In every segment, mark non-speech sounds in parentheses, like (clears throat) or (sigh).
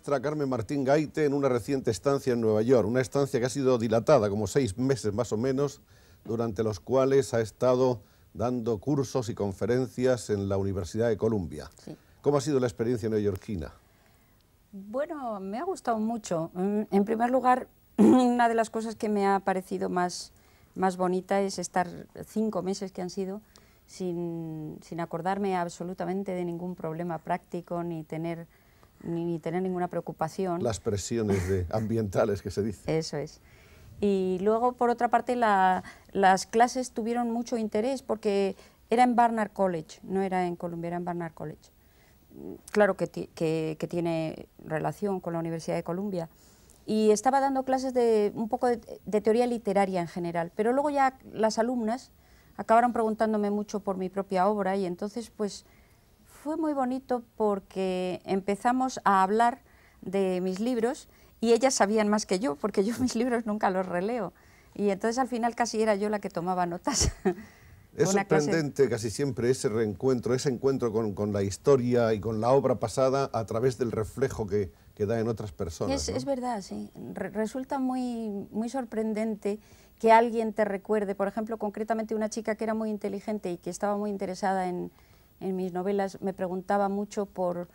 Carmen Martín Gaite en una reciente estancia en Nueva York, una estancia que ha sido dilatada como seis meses más o menos, durante los cuales ha estado dando cursos y conferencias en la Universidad de Columbia. ¿Cómo ha sido la experiencia neoyorquina? Bueno, me ha gustado mucho. Mm, en primer lugar, (clears throat) una de las cosas que me ha parecido más, más bonita es estar cinco meses que han sido sin, sin acordarme absolutamente de ningún problema práctico ni tener ni, tener ninguna preocupación. Las presiones (laughs) ambientales que se dice. Eso es. Y luego, por otra parte, las clases tuvieron mucho interés porque era en Barnard College, no era en Columbia, era en Barnard College. Claro que, tiene relación con la Universidad de Columbia. Y estaba dando clases de un poco de teoría literaria en general, pero luego ya las alumnas acabaron preguntándome mucho por mi propia obra y entonces pues fue muy bonito porque empezamos a hablar de mis libros y ellas sabían más que yo, porque yo (laughs) mis libros nunca los releo. Y entonces al final casi era yo la que tomaba notas. (laughs) Es sorprendente casi siempre ese reencuentro, ese encuentro con, la historia y con la obra pasada a través del reflejo que, que da en otras personas. Es, verdad, sí. resulta muy, muy sorprendente que alguien te recuerde, por ejemplo, concretamente una chica que era muy inteligente y que estaba muy interesada en, en mis novelas me preguntaba mucho por,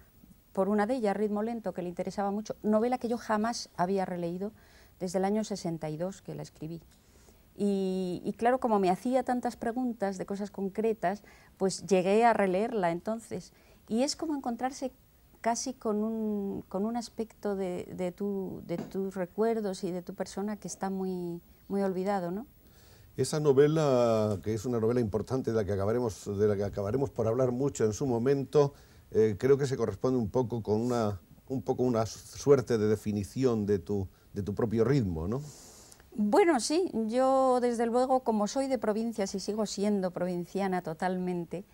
por una de ellas, Ritmo Lento, que le interesaba mucho, novela que yo jamás había releído desde el año 62 que la escribí. Y, claro, como me hacía tantas preguntas de cosas concretas, pues llegué a releerla entonces. Y es como encontrarse casi con un, aspecto de, de, tu, de, tus recuerdos y de tu persona que está muy, muy olvidado, ¿no? Esa novela, que es una novela importante de la que acabaremos, de la que acabaremos por hablar mucho en su momento, eh, creo que se corresponde un poco con una, un poco una suerte de definición de tu, de tu propio ritmo, ¿no? Bueno, sí, yo desde luego, como soy de provincias y sigo siendo provinciana totalmente,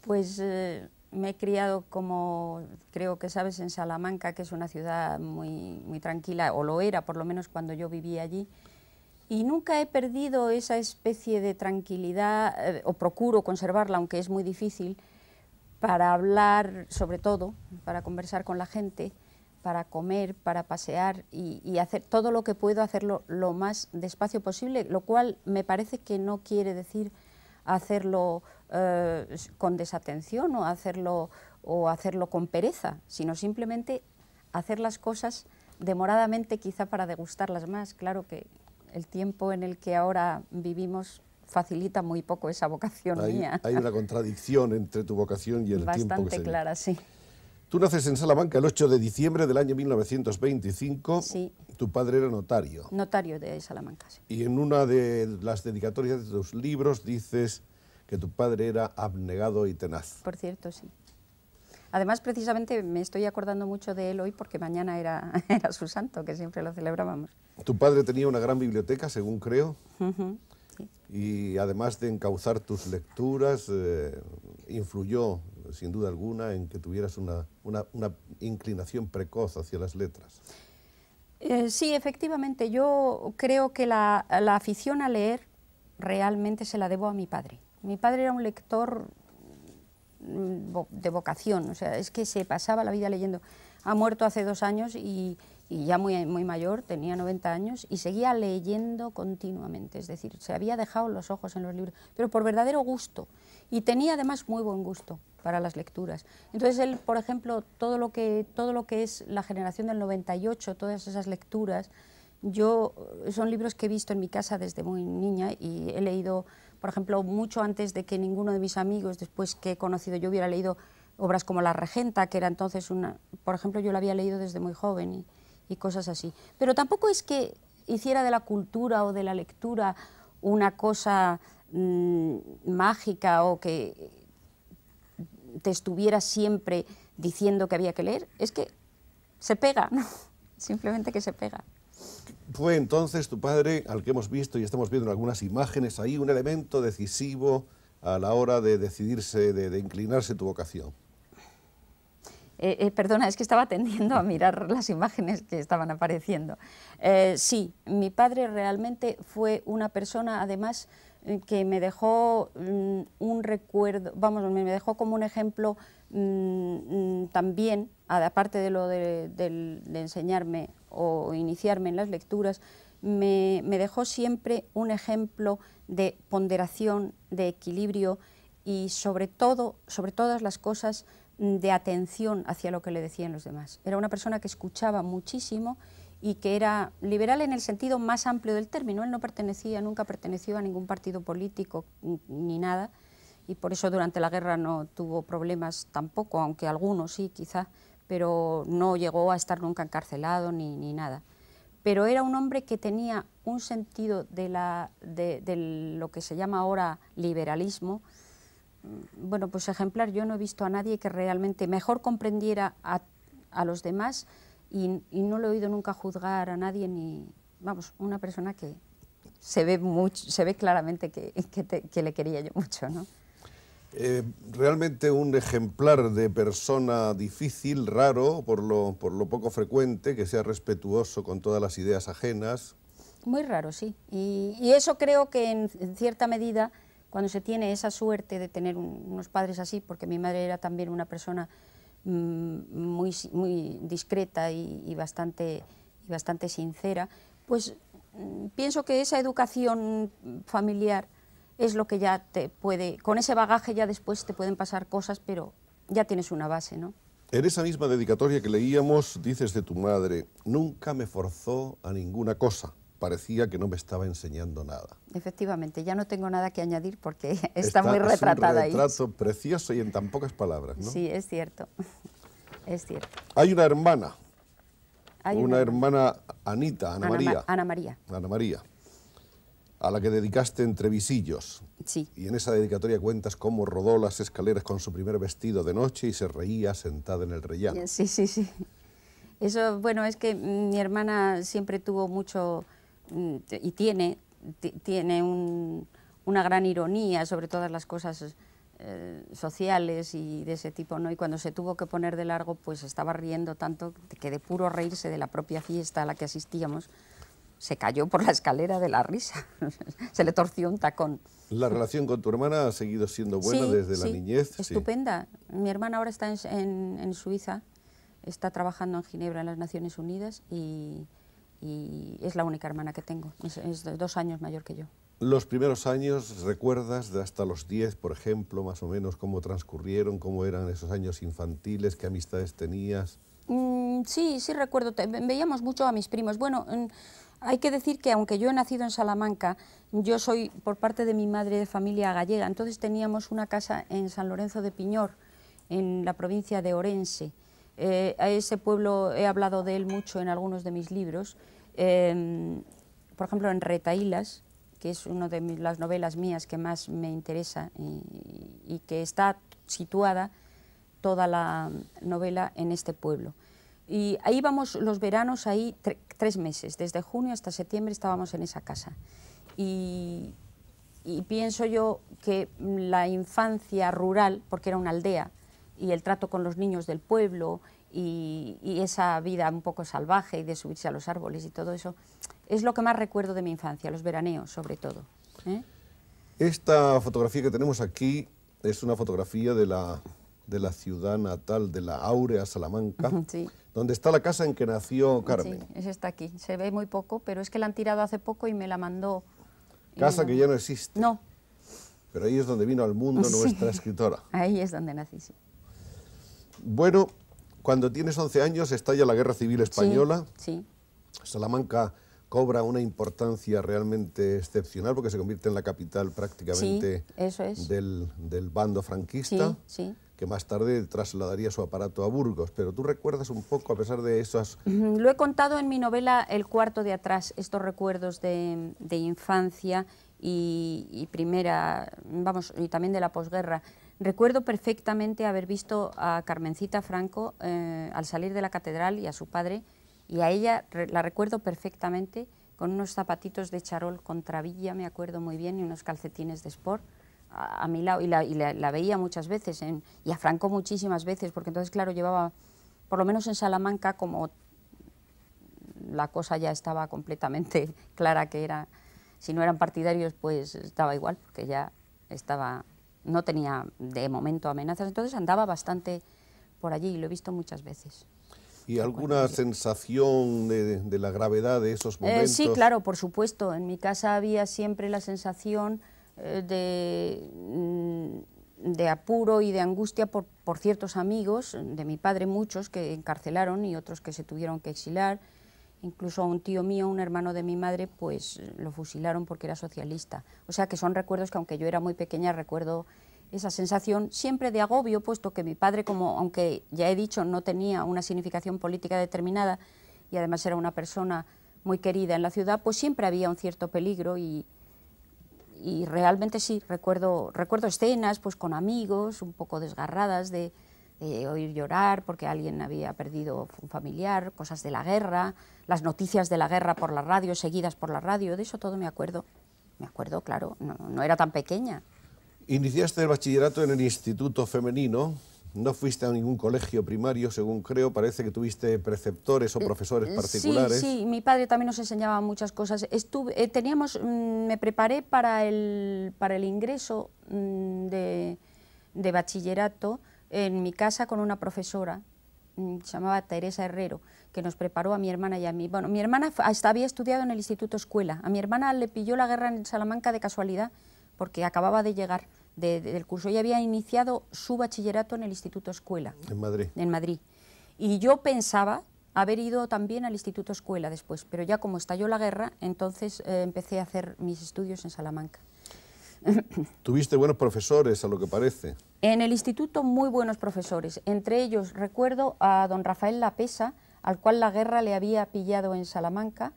pues eh, me he criado como creo que sabes en Salamanca, que es una ciudad muy, muy tranquila, o lo era por lo menos cuando yo vivía allí y nunca he perdido esa especie de tranquilidad, eh, o procuro conservarla, aunque es muy difícil, para hablar sobre todo, para conversar con la gente, para comer, para pasear y, hacer todo lo que puedo hacerlo lo más despacio posible, lo cual me parece que no quiere decir hacerlo eh, con desatención o hacerlo, o hacerlo con pereza, sino simplemente hacer las cosas demoradamente quizá para degustarlas más, claro que, el tiempo en el que ahora vivimos facilita muy poco esa vocación mía. Hay una (laughs) contradicción entre tu vocación y el tiempo que se clara, sí. Tú naces en Salamanca el 8 de diciembre del año 1925. Sí. Tu padre era notario. Notario de Salamanca, sí. Y en una de las dedicatorias de tus libros dices que tu padre era abnegado y tenaz. Por cierto, sí. Además, precisamente me estoy acordando mucho de él hoy porque mañana (laughs) era, su santo, que siempre lo celebrábamos. Tu padre tenía una gran biblioteca, según creo. Y además de encauzar tus lecturas, eh, influyó, sin duda alguna, en que tuvieras una, inclinación precoz hacia las letras. Eh, sí, efectivamente. Yo creo que la afición a leer realmente se la debo a mi padre. Mi padre era un lector Mm, de vocación, o sea, es que se pasaba la vida leyendo. Ha muerto hace dos años y, ya muy, muy mayor, tenía 90 años, y seguía leyendo continuamente, es decir, se había dejado los ojos en los libros, pero por verdadero gusto, y tenía además muy buen gusto para las lecturas. Entonces él, por ejemplo, todo lo que, todo lo que es la generación del 98, todas esas lecturas, yo, son libros que he visto en mi casa desde muy niña y he leído por ejemplo, mucho antes de que ninguno de mis amigos, después que he conocido yo, hubiera leído obras como La Regenta, que era entonces una... Por ejemplo, yo la había leído desde muy joven y, cosas así. Pero tampoco es que hiciera de la cultura o de la lectura una cosa mm, mágica o que te estuviera siempre diciendo que había que leer, es que se pega, ¿no? (laughs) simplemente que se pega. Fue entonces tu padre, al que hemos visto y estamos viendo en algunas imágenes ahí, un elemento decisivo a la hora de decidirse, de, inclinarse tu vocación. Eh, eh, perdona, es que estaba tendiendo a mirar (laughs) las imágenes que estaban apareciendo. Eh, sí, mi padre realmente fue una persona, además, que me dejó mm, un recuerdo, vamos, me dejó como un ejemplo mm, mm, también aparte de lo de, enseñarme o iniciarme en las lecturas, me, me, dejó siempre un ejemplo de ponderación, de equilibrio y sobre todo, sobre todas las cosas, de atención hacia lo que le decían los demás. Era una persona que escuchaba muchísimo y que era liberal en el sentido más amplio del término. Él no pertenecía, nunca perteneció a ningún partido político ni nada y por eso durante la guerra no tuvo problemas tampoco, aunque algunos sí, quizá pero no llegó a estar nunca encarcelado ni, ni nada. Pero era un hombre que tenía un sentido de, la, de, lo que se llama ahora liberalismo, mm, bueno, pues ejemplar, yo no he visto a nadie que realmente mejor comprendiera a, a los demás y, no lo he oído nunca juzgar a nadie, ni, vamos, una persona que se ve, se ve claramente que, que, que le quería yo mucho, ¿no? Eh, realmente un ejemplar de persona difícil, raro, por lo, poco frecuente, que sea respetuoso con todas las ideas ajenas. Muy raro, sí. Y, eso creo que en, cierta medida, cuando se tiene esa suerte de tener unos padres así, porque mi madre era también una persona mm, muy, discreta y, bastante, bastante sincera, pues mm, pienso que esa educación familiar es lo que ya te puede, con ese bagaje ya después te pueden pasar cosas, pero ya tienes una base, ¿no? En esa misma dedicatoria que leíamos, dices de tu madre, nunca me forzó a ninguna cosa, parecía que no me estaba enseñando nada. Efectivamente, ya no tengo nada que añadir porque (laughs) está, muy retratada ahí. Es un retrato precioso y en tan pocas palabras, ¿no? Sí, es cierto, (laughs) es cierto. Hay una hermana, Hay una, hermana Anita, Ana, María. Ana María. Ana María a la que dedicaste entrevisillos. Sí. Y en esa dedicatoria cuentas cómo rodó las escaleras con su primer vestido de noche y se reía sentada en el rellano. Sí, sí, sí. Eso, bueno, es que mi hermana siempre tuvo mucho, mm, y tiene, tiene una gran ironía sobre todas las cosas eh, sociales y de ese tipo, ¿no? Y cuando se tuvo que poner de largo, pues estaba riendo tanto que de puro reírse de la propia fiesta a la que asistíamos, se cayó por la escalera de la risa, (laughs) se le torció un tacón. ¿La relación con tu hermana ha seguido siendo buena desde la niñez? Estupenda. Sí. Mi hermana ahora está en, Suiza, está trabajando en Ginebra en las Naciones Unidas y, es la única hermana que tengo, es, dos años mayor que yo. Los primeros años, ¿recuerdas de hasta los 10, por ejemplo, más o menos, cómo transcurrieron, cómo eran esos años infantiles, qué amistades tenías? Mm, sí, sí recuerdo, veíamos mucho a mis primos. Bueno, hay que decir que aunque yo he nacido en Salamanca, yo soy por parte de mi madre de familia gallega, entonces teníamos una casa en San Lorenzo de Piñor, en la provincia de Orense. Eh, a ese pueblo he hablado de él mucho en algunos de mis libros, em, por ejemplo en Retaílas, que es una de las novelas mías que más me interesa eh, y que está situada toda la novela en este pueblo. Y ahí vamos los veranos, ahí tres meses, desde junio hasta septiembre estábamos en esa casa. Y, pienso yo que la infancia rural, porque era una aldea, y el trato con los niños del pueblo y, esa vida un poco salvaje y de subirse a los árboles y todo eso, es lo que más recuerdo de mi infancia, los veraneos sobre todo. ¿eh? Esta fotografía que tenemos aquí es una fotografía de la, de la ciudad natal, de la áurea Salamanca. (laughs) Sí. Dónde está la casa en que nació Carmen. Sí, es esta aquí. Se ve muy poco, pero es que la han tirado hace poco y me la mandó. Casa que ya no existe. No. Pero ahí es donde vino al mundo (laughs) nuestra escritora. Ahí es donde nací, sí. Bueno, cuando tienes 11 años estalla la Guerra Civil Española. Sí, Salamanca cobra una importancia realmente excepcional porque se convierte en la capital prácticamente del, del, bando franquista. Sí, sí que más tarde trasladaría su aparato a Burgos. Pero tú recuerdas un poco, a pesar de esas... Lo he contado en mi novela El cuarto de atrás, estos recuerdos de, infancia y, primera, vamos, y también de la posguerra. Recuerdo perfectamente haber visto a Carmencita Franco eh, al salir de la catedral y a su padre, y a ella la recuerdo perfectamente con unos zapatitos de charol con trabilla, me acuerdo muy bien, y unos calcetines de sport a, mi lado y, la, veía muchas veces y a Franco muchísimas veces, porque entonces, claro, llevaba, por lo menos en Salamanca, como la cosa ya estaba completamente (laughs) clara que era, si no eran partidarios, pues estaba igual, porque ya estaba, no tenía de momento amenazas, entonces andaba bastante por allí y lo he visto muchas veces. ¿Y alguna sensación de, la gravedad de esos eh, momentos? sí, claro, por supuesto. En mi casa había siempre la sensación eh, mm, de, apuro y de angustia por, ciertos amigos, de mi padre muchos que encarcelaron y otros que se tuvieron que exilar, incluso a un tío mío, un hermano de mi madre, pues lo fusilaron porque era socialista. O sea que son recuerdos que aunque yo era muy pequeña recuerdo esa sensación siempre de agobio, puesto que mi padre, como aunque ya he dicho, no tenía una significación política determinada y además era una persona muy querida en la ciudad, pues siempre había un cierto peligro y, y realmente sí, recuerdo, recuerdo escenas pues con amigos un poco desgarradas de, oír llorar porque alguien había perdido un familiar, cosas de la guerra, las noticias de la guerra por la radio, seguidas por la radio, de eso todo me acuerdo. Me acuerdo, claro, no era tan pequeña. Iniciaste el bachillerato en el Instituto Femenino, no fuiste a ningún colegio primario, según creo, parece que tuviste preceptores o mm, profesores mm, particulares. Sí, sí, mi padre también nos enseñaba muchas cosas. Estuve, eh, teníamos, mm, me preparé para el, para el ingreso de, bachillerato en mi casa con una profesora, llamaba Teresa Herrero, que nos preparó a mi hermana y a mí. Bueno, mi hermana hasta había estudiado en el Instituto Escuela. A mi hermana le pilló la guerra en Salamanca de casualidad, porque acababa de llegar del curso. ya había iniciado su bachillerato en el Instituto Escuela. En Madrid. En Madrid. Y yo pensaba haber ido también al Instituto Escuela después, pero ya como estalló la guerra, entonces eh, empecé a hacer mis estudios en Salamanca. (coughs) Tuviste buenos profesores, a lo que parece. En el instituto muy buenos profesores. Entre ellos recuerdo a don Rafael Lapesa, al cual la guerra le había pillado en Salamanca,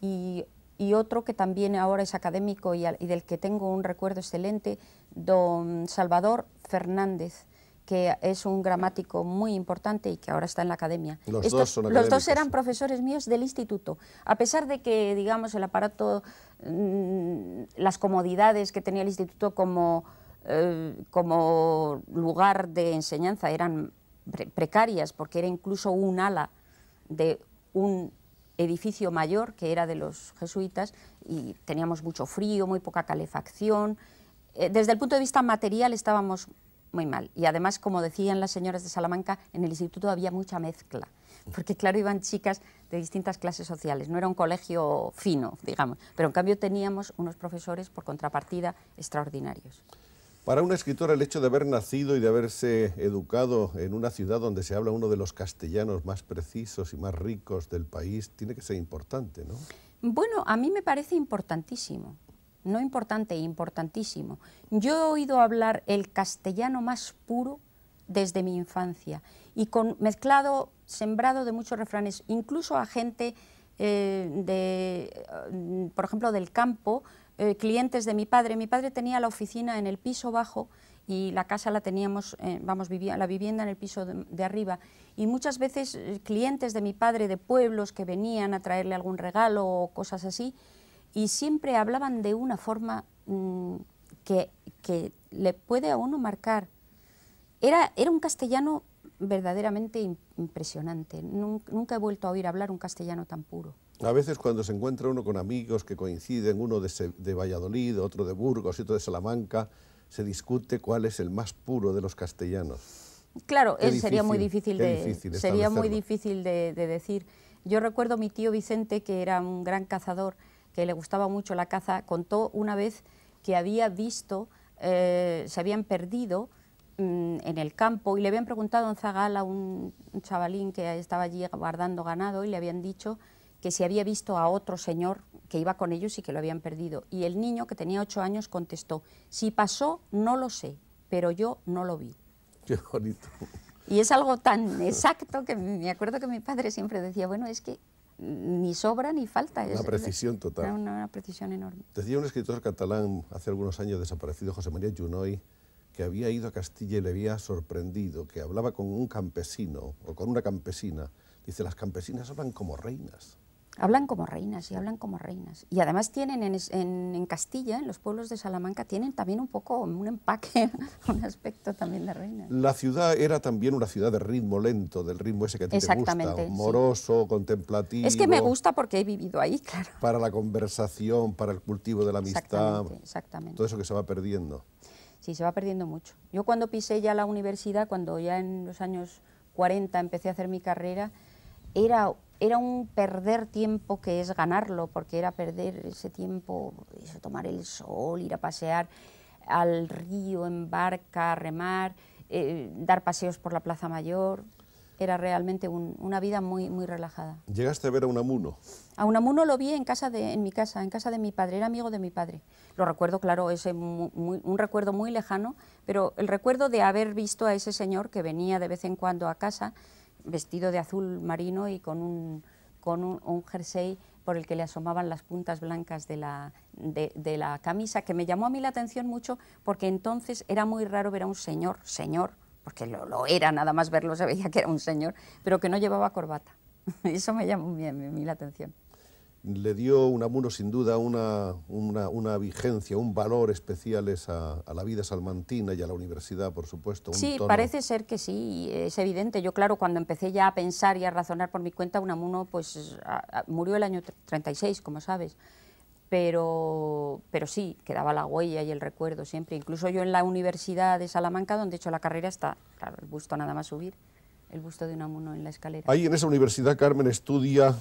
y y otro que también ahora es académico y, del que tengo un recuerdo excelente, don Salvador Fernández, que es un gramático muy importante y que ahora está en la academia. Los, dos, eran profesores míos del instituto, a pesar de que, digamos, el aparato, mm, las comodidades que tenía el instituto como, eh, como lugar de enseñanza eran precarias, porque era incluso un ala de un edificio mayor que era de los jesuitas y teníamos mucho frío, muy poca calefacción. Eh, desde el punto de vista material estábamos muy mal. Y además, como decían las señoras de Salamanca, en el instituto había mucha mezcla, porque claro, iban chicas de distintas clases sociales, no era un colegio fino, digamos, pero en cambio teníamos unos profesores por contrapartida extraordinarios. Para una escritora el hecho de haber nacido y de haberse educado en una ciudad donde se habla uno de los castellanos más precisos y más ricos del país tiene que ser importante, ¿no? Bueno, a mí me parece importantísimo, no importante, importantísimo. Yo he oído hablar el castellano más puro desde mi infancia y con, mezclado, sembrado de muchos refranes, incluso a gente eh, de, eh, por ejemplo, del campo, eh, clientes de mi padre. Mi padre tenía la oficina en el piso bajo y la casa la teníamos, eh, vamos, vivía, la vivienda en el piso de, arriba. Y muchas veces eh, clientes de mi padre de pueblos que venían a traerle algún regalo o cosas así, y siempre hablaban de una forma mm, que, que, le puede a uno marcar. Era, era un castellano verdaderamente impresionante. Nunca, nunca he vuelto a oír hablar un castellano tan puro. A veces cuando se encuentra uno con amigos que coinciden, uno de, Valladolid, otro de Burgos y otro de Salamanca, se discute cuál es el más puro de los castellanos. Claro, sería muy difícil de sería muy difícil de, decir. Yo recuerdo a mi tío Vicente, que era un gran cazador, que le gustaba mucho la caza, contó una vez que había visto, eh, se habían perdido mm, en el campo y le habían preguntado en Zagal a un chavalín que estaba allí guardando ganado y le habían dicho que si había visto a otro señor que iba con ellos y que lo habían perdido. Y el niño, que tenía ocho años, contestó, si pasó, no lo sé, pero yo no lo vi. Qué bonito. Y es algo tan exacto que me acuerdo que mi padre siempre decía, bueno, es que ni sobra ni falta. Una precisión total. Una, precisión enorme. Decía un escritor catalán hace algunos años desaparecido, José María Junoy, que había ido a Castilla y le había sorprendido, que hablaba con un campesino o con una campesina. Dice, las campesinas hablan como reinas. Hablan como reinas y hablan como reinas. Y además tienen en, en, Castilla, en los pueblos de Salamanca, tienen también un poco un empaque, (laughs) un aspecto también de reinas. La ciudad era también una ciudad de ritmo lento, del ritmo ese que a Exactamente, te gusta, moroso, contemplativo. Es que me gusta porque he vivido ahí, (laughs) claro. Para la conversación, para el cultivo de la amistad. Exactamente, exactamente. Todo eso que se va perdiendo. Sí, se va perdiendo mucho. Yo cuando pisé ya la universidad, cuando ya en los años 40 empecé a hacer mi carrera, era, era un perder tiempo que es ganarlo, porque era perder ese tiempo, tomar el sol, ir a pasear al río en barca, remar, eh, dar paseos por la Plaza Mayor. Era realmente una vida muy, muy relajada. ¿Llegaste a ver a Unamuno? A Unamuno lo vi en, casa de, en mi casa, en casa de mi padre, era amigo de mi padre. Lo recuerdo, claro, es un recuerdo muy lejano, pero el recuerdo de haber visto a ese señor que venía de vez en cuando a casa vestido de azul marino y con un, con un, jersey por el que le asomaban las puntas blancas de la, de, la, camisa, que me llamó a mí la atención mucho porque entonces era muy raro ver a un señor, señor, porque lo, lo era, nada más verlo se veía que era un señor, pero que no llevaba corbata. (laughs) Eso me llamó a mí la atención le dio Unamuno sin duda una, vigencia, un valor especial a, la vida salmantina y a la universidad, por supuesto. sí, parece ser que sí, es evidente. Yo, claro, cuando empecé ya a pensar y a razonar por mi cuenta, Unamuno pues, murió el año 36, como sabes. Pero, pero sí, quedaba la huella y el recuerdo siempre. Incluso yo en la Universidad de Salamanca, donde he hecho la carrera, está, claro, el busto nada más subir, el busto de Unamuno en la escalera. Ahí en esa universidad, Carmen, estudia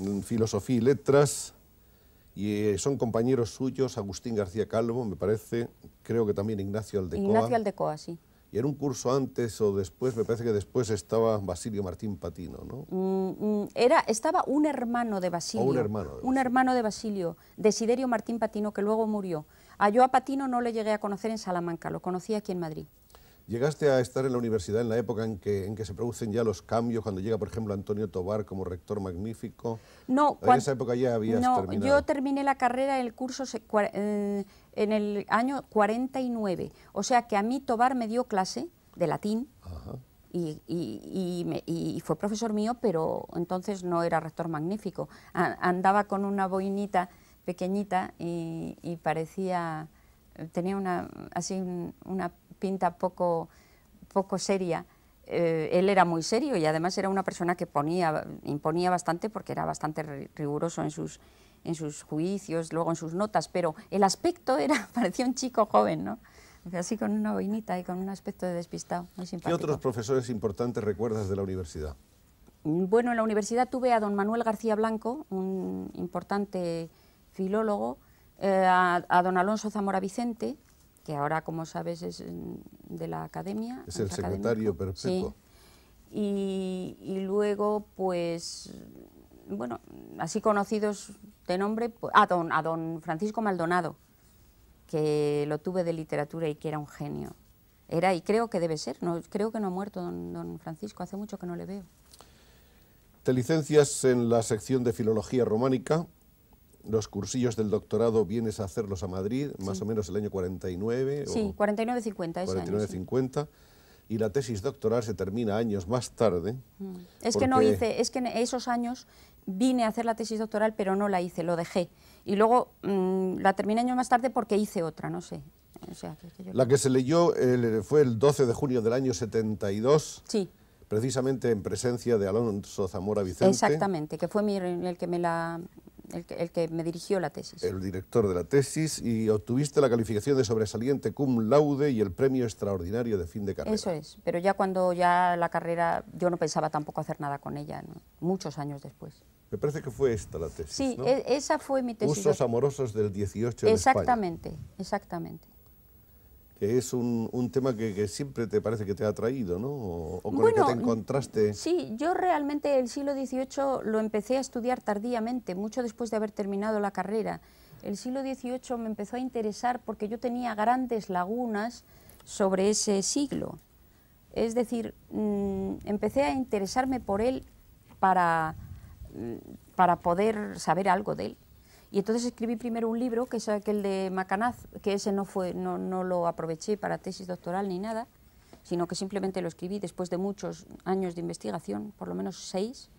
en Filosofía y Letras, y eh, son compañeros suyos, Agustín García Calvo, me parece, creo que también Ignacio Aldecoa. Ignacio Aldecoa, sí. Y en un curso antes o después, me parece que después estaba Basilio Martín Patino, ¿no? Mm, mm, era, estaba un hermano de Basilio. un hermano de Basilio. Un hermano de Basilio, Desiderio Martín Patino, que luego murió. A yo a Patino no le llegué a conocer en Salamanca, lo conocí aquí en Madrid. Llegaste a estar en la universidad en la época en que, se producen ya los cambios, cuando llega, por ejemplo, Antonio Tobar como rector magnífico. No, en esa época ya habías no, Yo terminé la carrera en el curso eh, en el año 49, o sea que a mí Tobar me dio clase de latín. Y, fue profesor mío, pero entonces no era rector magnífico. andaba con una boinita pequeñita y, parecía, tenía una, así una pinta poco, poco seria, eh, él era muy serio y además era una persona que ponía, imponía bastante porque era bastante riguroso en sus, en sus juicios, luego en sus notas, pero el aspecto era, (laughs) parecía un chico joven, ¿no? Así con una boinita y con un aspecto de despistado, ¿Qué otros profesores importantes recuerdas de la universidad? Mm, bueno, en la universidad tuve a don Manuel García Blanco, un importante filólogo, eh, a, don Alonso Zamora Vicente, que ahora, como sabes, es de la academia. Es el secretario perfecto. Y, luego, pues, bueno, así conocidos de nombre, pues, a don, a don Francisco Maldonado, que lo tuve de literatura y que era un genio. Era y creo que debe ser, no, creo que no ha muerto don, don Francisco, hace mucho que no le veo. Te licencias en la sección de Filología Románica los cursillos del doctorado vienes a hacerlos a Madrid, más o menos el año 49. Sí, 49-50. 49-50. Y la tesis doctoral se termina años más tarde. Mm. Es que no hice, es que en esos años vine a hacer la tesis doctoral, pero no la hice, lo dejé. Y luego mm, la terminé años más tarde porque hice otra, no sé. La que se leyó fue el 12 de junio del año 72. Sí precisamente en presencia de Alonso Zamora Vicente. Exactamente, que fue mi, el que me la el que, me dirigió la tesis. El director de la tesis y obtuviste la calificación de sobresaliente cum laude y el premio extraordinario de fin de carrera. Eso es, pero ya cuando ya la carrera, yo no pensaba tampoco hacer nada con ella, muchos años después. Me parece que fue esta la tesis. Sí, e-, esa fue mi tesis. Usos amorosos del 18 Exactamente, en España. exactamente es un, tema que, siempre te parece que te ha atraído, ¿no? O, con el que te encontraste. Mm, sí, yo realmente el siglo XVIII lo empecé a estudiar tardíamente, mucho después de haber terminado la carrera. El siglo XVIII me empezó a interesar porque yo tenía grandes lagunas sobre ese siglo. Es decir, mm, empecé a interesarme por él para, mm, para poder saber algo de él. Y entonces escribí primero un libro, que es aquel de Macanaz, que ese no, fue, no, lo aproveché para tesis doctoral ni nada, sino que simplemente lo escribí después de muchos años de investigación, por lo menos seis.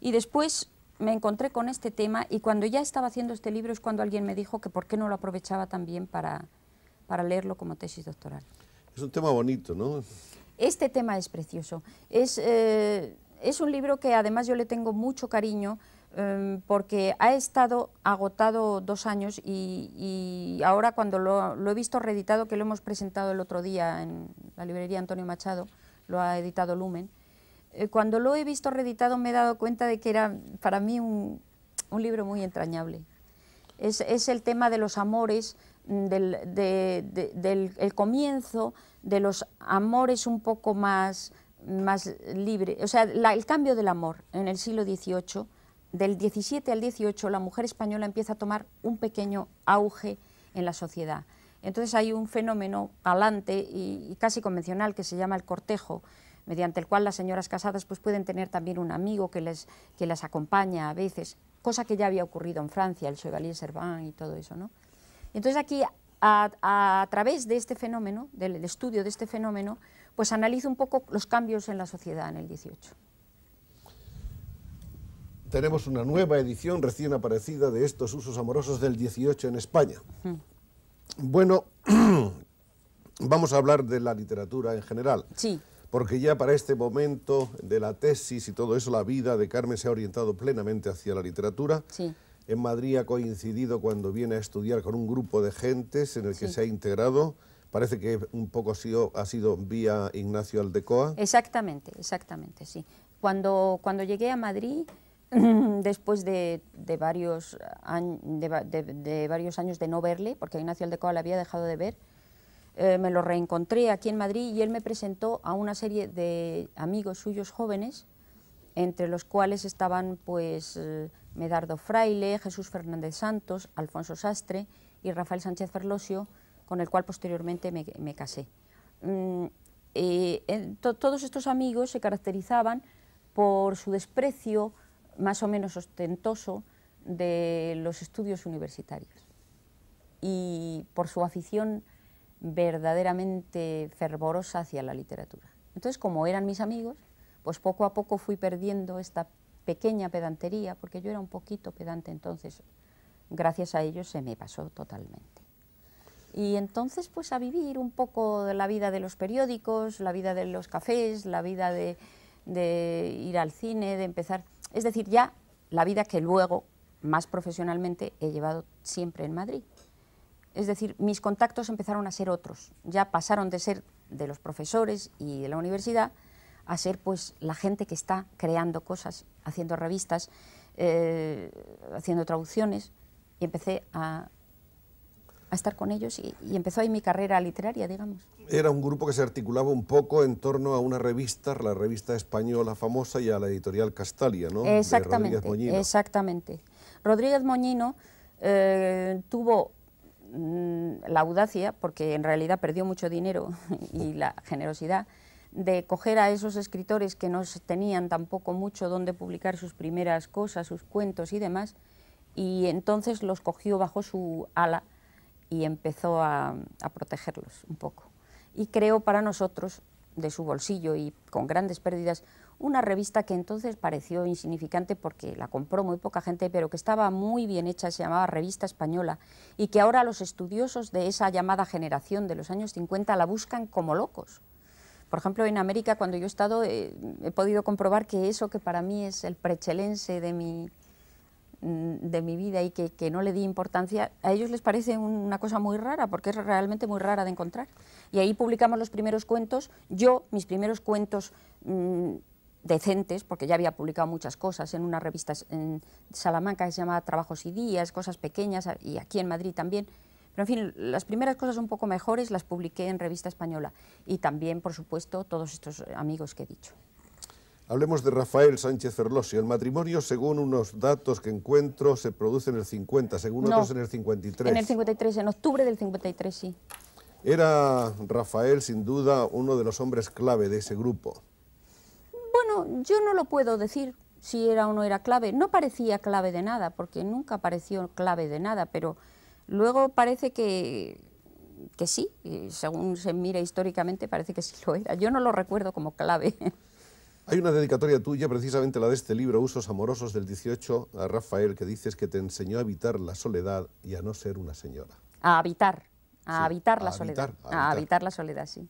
Y después me encontré con este tema y cuando ya estaba haciendo este libro es cuando alguien me dijo que por qué no lo aprovechaba también para, para leerlo como tesis doctoral. Es un tema bonito, ¿no? Este tema es precioso. Es, eh, es un libro que además yo le tengo mucho cariño Em, porque ha estado agotado dos años y, ahora cuando lo, he visto reeditado, que lo hemos presentado el otro día en la librería Antonio Machado, lo ha editado Lumen, eh, cuando lo he visto reeditado me he dado cuenta de que era para mí un, libro muy entrañable. Es, el tema de los amores, mm, del, comienzo, de los amores un poco más, más libres, o sea, el cambio del amor en el siglo XVIII del 17 al 18 la mujer española empieza a tomar un pequeño auge en la sociedad. Entonces hay un fenómeno galante y, casi convencional que se llama el cortejo, mediante el cual las señoras casadas pues, pueden tener también un amigo que les, que las acompaña a veces, cosa que ya había ocurrido en Francia, el Chevalier Servan y todo eso. Entonces aquí, a, través de este fenómeno, del, del estudio de este fenómeno, pues analizo un poco los cambios en la sociedad en el 18 tenemos una nueva edición recién aparecida de estos usos amorosos del 18 en España. Hmm. Bueno, (clears throat) vamos a hablar de la literatura en general. Sí. Porque ya para este momento de la tesis y todo eso, la vida de Carmen se ha orientado plenamente hacia la literatura. Sí. En Madrid ha coincidido cuando viene a estudiar con un grupo de gentes en el que se ha integrado. Parece que un poco ha sido, ha sido vía Ignacio Aldecoa. Exactamente, exactamente, sí. Cuando, cuando llegué a Madrid... (laughs) después de, varios años, de, varios años de no verle, porque Ignacio Aldecoa le había dejado de ver, eh, me lo reencontré aquí en Madrid y él me presentó a una serie de amigos suyos jóvenes, entre los cuales estaban pues eh, Medardo Fraile, Jesús Fernández Santos, Alfonso Sastre y Rafael Sánchez Ferlosio, con el cual posteriormente me, casé. Mm, eh, todos estos amigos se caracterizaban por su desprecio, más o menos ostentoso de los estudios universitarios y por su afición verdaderamente fervorosa hacia la literatura. Entonces, como eran mis amigos, pues poco a poco fui perdiendo esta pequeña pedantería, porque yo era un poquito pedante entonces, gracias a ellos se me pasó totalmente. Y entonces, pues a vivir un poco de la vida de los periódicos, la vida de los cafés, la vida de, de ir al cine, de empezar es decir, ya la vida que luego, más profesionalmente, he llevado siempre en Madrid. Es decir, mis contactos empezaron a ser otros, ya pasaron de ser de los profesores y de la universidad a ser pues la gente que está creando cosas, haciendo revistas, eh, haciendo traducciones y empecé a, a estar con ellos y, empezó ahí mi carrera literaria, digamos. Era un grupo que se articulaba un poco en torno a una revista, la revista española famosa y a la editorial Castalia, ¿no? Exactamente, Rodríguez Moñino. exactamente. Rodríguez Moñino eh, tuvo mm, la audacia, porque en realidad perdió mucho dinero (laughs) y la generosidad, de coger a esos escritores que no tenían tampoco mucho donde publicar sus primeras cosas, sus cuentos y demás, y entonces los cogió bajo su ala y empezó a, protegerlos un poco. Y creó para nosotros, de su bolsillo y con grandes pérdidas, una revista que entonces pareció insignificante porque la compró muy poca gente, pero que estaba muy bien hecha, se llamaba Revista Española, y que ahora los estudiosos de esa llamada generación de los años 50 la buscan como locos. Por ejemplo, en América, cuando yo he estado, eh, he podido comprobar que eso que para mí es el prechelense de mi, Mm, de mi vida y que, no le di importancia, a ellos les parece una cosa muy rara, porque es realmente muy rara de encontrar. Y ahí publicamos los primeros cuentos, yo, mis primeros cuentos mm, decentes, porque ya había publicado muchas cosas en una revista en Salamanca que se llamaba Trabajos y Días, cosas pequeñas, y aquí en Madrid también. Pero en fin, las primeras cosas un poco mejores las publiqué en Revista Española y también, por supuesto, todos estos amigos que he dicho. Hablemos de Rafael Sánchez Ferlosio. El matrimonio, según unos datos que encuentro, se produce en el 50, según otros en el 53. En el 53, en octubre del 53, sí. Era Rafael, sin duda, uno de los hombres clave de ese grupo. Bueno, yo no lo puedo decir si era o no era clave. No parecía clave de nada, porque nunca pareció clave de nada, pero luego parece que, que sí, según se mira históricamente, parece que sí lo era. Yo no lo recuerdo como clave. (laughs) Hay una dedicatoria tuya, precisamente la de este libro, Usos Amorosos del 18, a Rafael, que dices que te enseñó a evitar la soledad y a no ser una señora. A habitar, a habitar la soledad. a, evitar habitar la soledad, sí.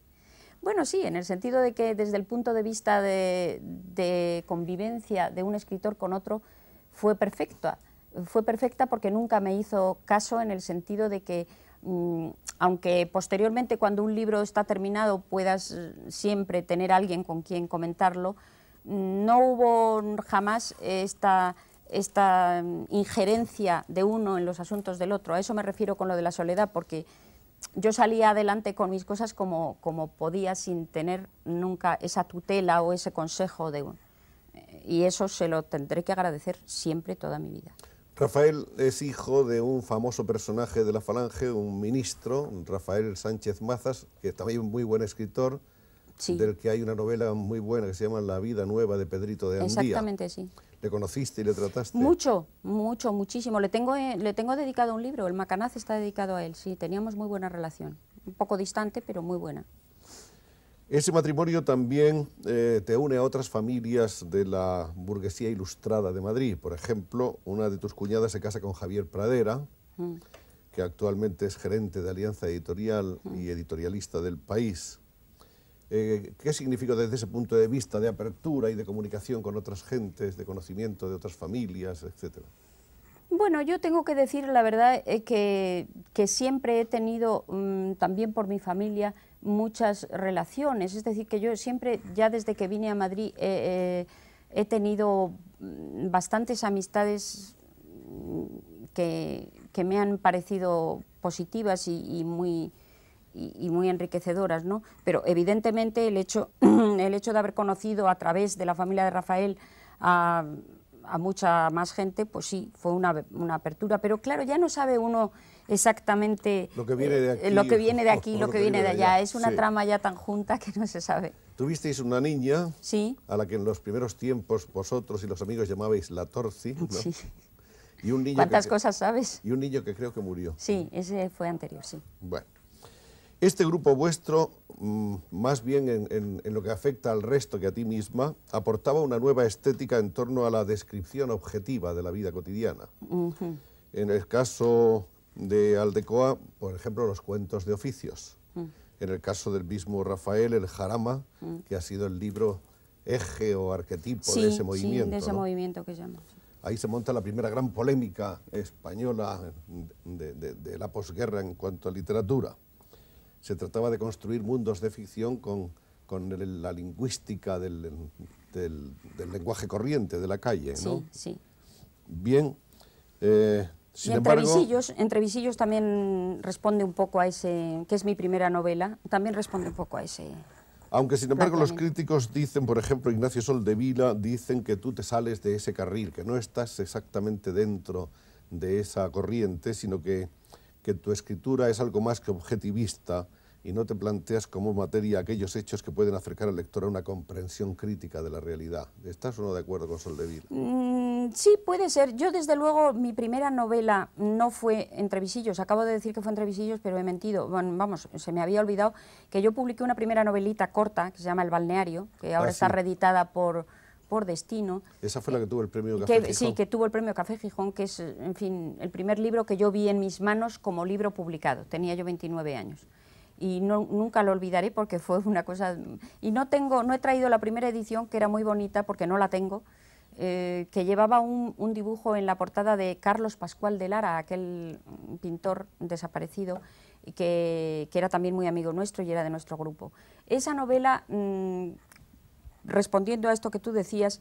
Bueno, sí, en el sentido de que desde el punto de vista de convivencia de un escritor con otro fue perfecta. Fue perfecta porque nunca me hizo caso en el sentido de que Mm, aunque posteriormente cuando un libro está terminado puedas mm, siempre tener alguien con quien comentarlo, mm, no hubo jamás esta, injerencia de uno en los asuntos del otro. A eso me refiero con lo de la soledad, porque yo salía adelante con mis cosas como, como podía sin tener nunca esa tutela o ese consejo de uno. Eh, y eso se lo tendré que agradecer siempre toda mi vida. Rafael es hijo de un famoso personaje de la Falange, un ministro, Rafael Sánchez Mazas, que también es muy buen escritor, del que hay una novela muy buena que se llama La vida nueva de Pedrito de Andía. Exactamente, sí. ¿Le conociste y le trataste? Mucho, mucho, muchísimo. Le tengo, eh, le tengo dedicado un libro, El Macanaz está dedicado a él, sí, teníamos muy buena relación. Un poco distante, pero muy buena. Ese matrimonio también eh, te une a otras familias de la burguesía ilustrada de Madrid. Por ejemplo, una de tus cuñadas se casa con Javier Pradera, mm. que actualmente es gerente de Alianza Editorial mm. y editorialista del país. Eh, ¿Qué significa desde ese punto de vista de apertura y de comunicación con otras gentes, de conocimiento de otras familias, etcétera? Bueno, yo tengo que decir la verdad eh, que, siempre he tenido, mm, también por mi familia, muchas relaciones, es decir, que yo siempre, ya desde que vine a Madrid, he tenido bastantes amistades que, me han parecido positivas y, muy, y, muy enriquecedoras, ¿no? Pero evidentemente el hecho, (clears throat) el hecho de haber conocido a través de la familia de Rafael a, mucha más gente, pues sí, fue una, una apertura. Pero claro, ya no sabe uno exactamente lo que viene de eh, aquí, lo que viene de, aquí, lo que, de allá. Es una trama ya tan junta que no se sabe. Tuvisteis una niña sí. a la que en los primeros tiempos vosotros y los amigos llamabais la Torci. Y un niño ¿Cuántas cosas sabes? Y un niño que creo que murió. Sí, ese fue anterior, sí. Bueno. Este grupo vuestro, mm, más bien en, lo que afecta al resto que a ti misma, aportaba una nueva estética en torno a la descripción objetiva de la vida cotidiana. En el caso de Aldecoa, por ejemplo, los cuentos de oficios. Mm. En el caso del mismo Rafael, el Jarama, mm. que ha sido el libro eje o arquetipo de ese movimiento. Sí, de ese movimiento que Ahí se monta la primera gran polémica española de, la posguerra en cuanto a literatura. Se trataba de construir mundos de ficción con, la lingüística del, lenguaje corriente de la calle, Sí, sí. Bien, eh, sin y también responde un poco a ese, que es mi primera novela, también responde un poco a ese... Aunque sin embargo los críticos dicen, por ejemplo, Ignacio Soldevila, dicen que tú te sales de ese carril, que no estás exactamente dentro de esa corriente, sino que tu escritura es algo más que objetivista, y no te planteas como materia aquellos hechos que pueden acercar al lector a una comprensión crítica de la realidad. ¿Estás o no de acuerdo con Soldevila? Mm, sí, puede ser. Yo, desde luego, mi primera novela no fue Entrevisillos, Acabo de decir que fue Entrevisillos pero he mentido. Bueno, vamos, se me había olvidado que yo publiqué una primera novelita corta que se llama El Balneario, que ah, ahora está reeditada por por destino. Esa fue la que tuvo el premio Café Gijón. Sí, que tuvo el premio Café Gijón, que es, en fin, el primer libro que yo vi en mis manos como libro publicado. Tenía yo 29 años y nunca lo olvidaré porque fue (laughs) una cosa... Y no tengo, no he traído la primera edición, que era muy bonita porque no la tengo, eh, que llevaba un, dibujo en la portada de Carlos Pascual de Lara, aquel pintor desaparecido, que, que era también muy amigo nuestro y era de nuestro grupo. Esa novela, mm, respondiendo a esto que tú decías,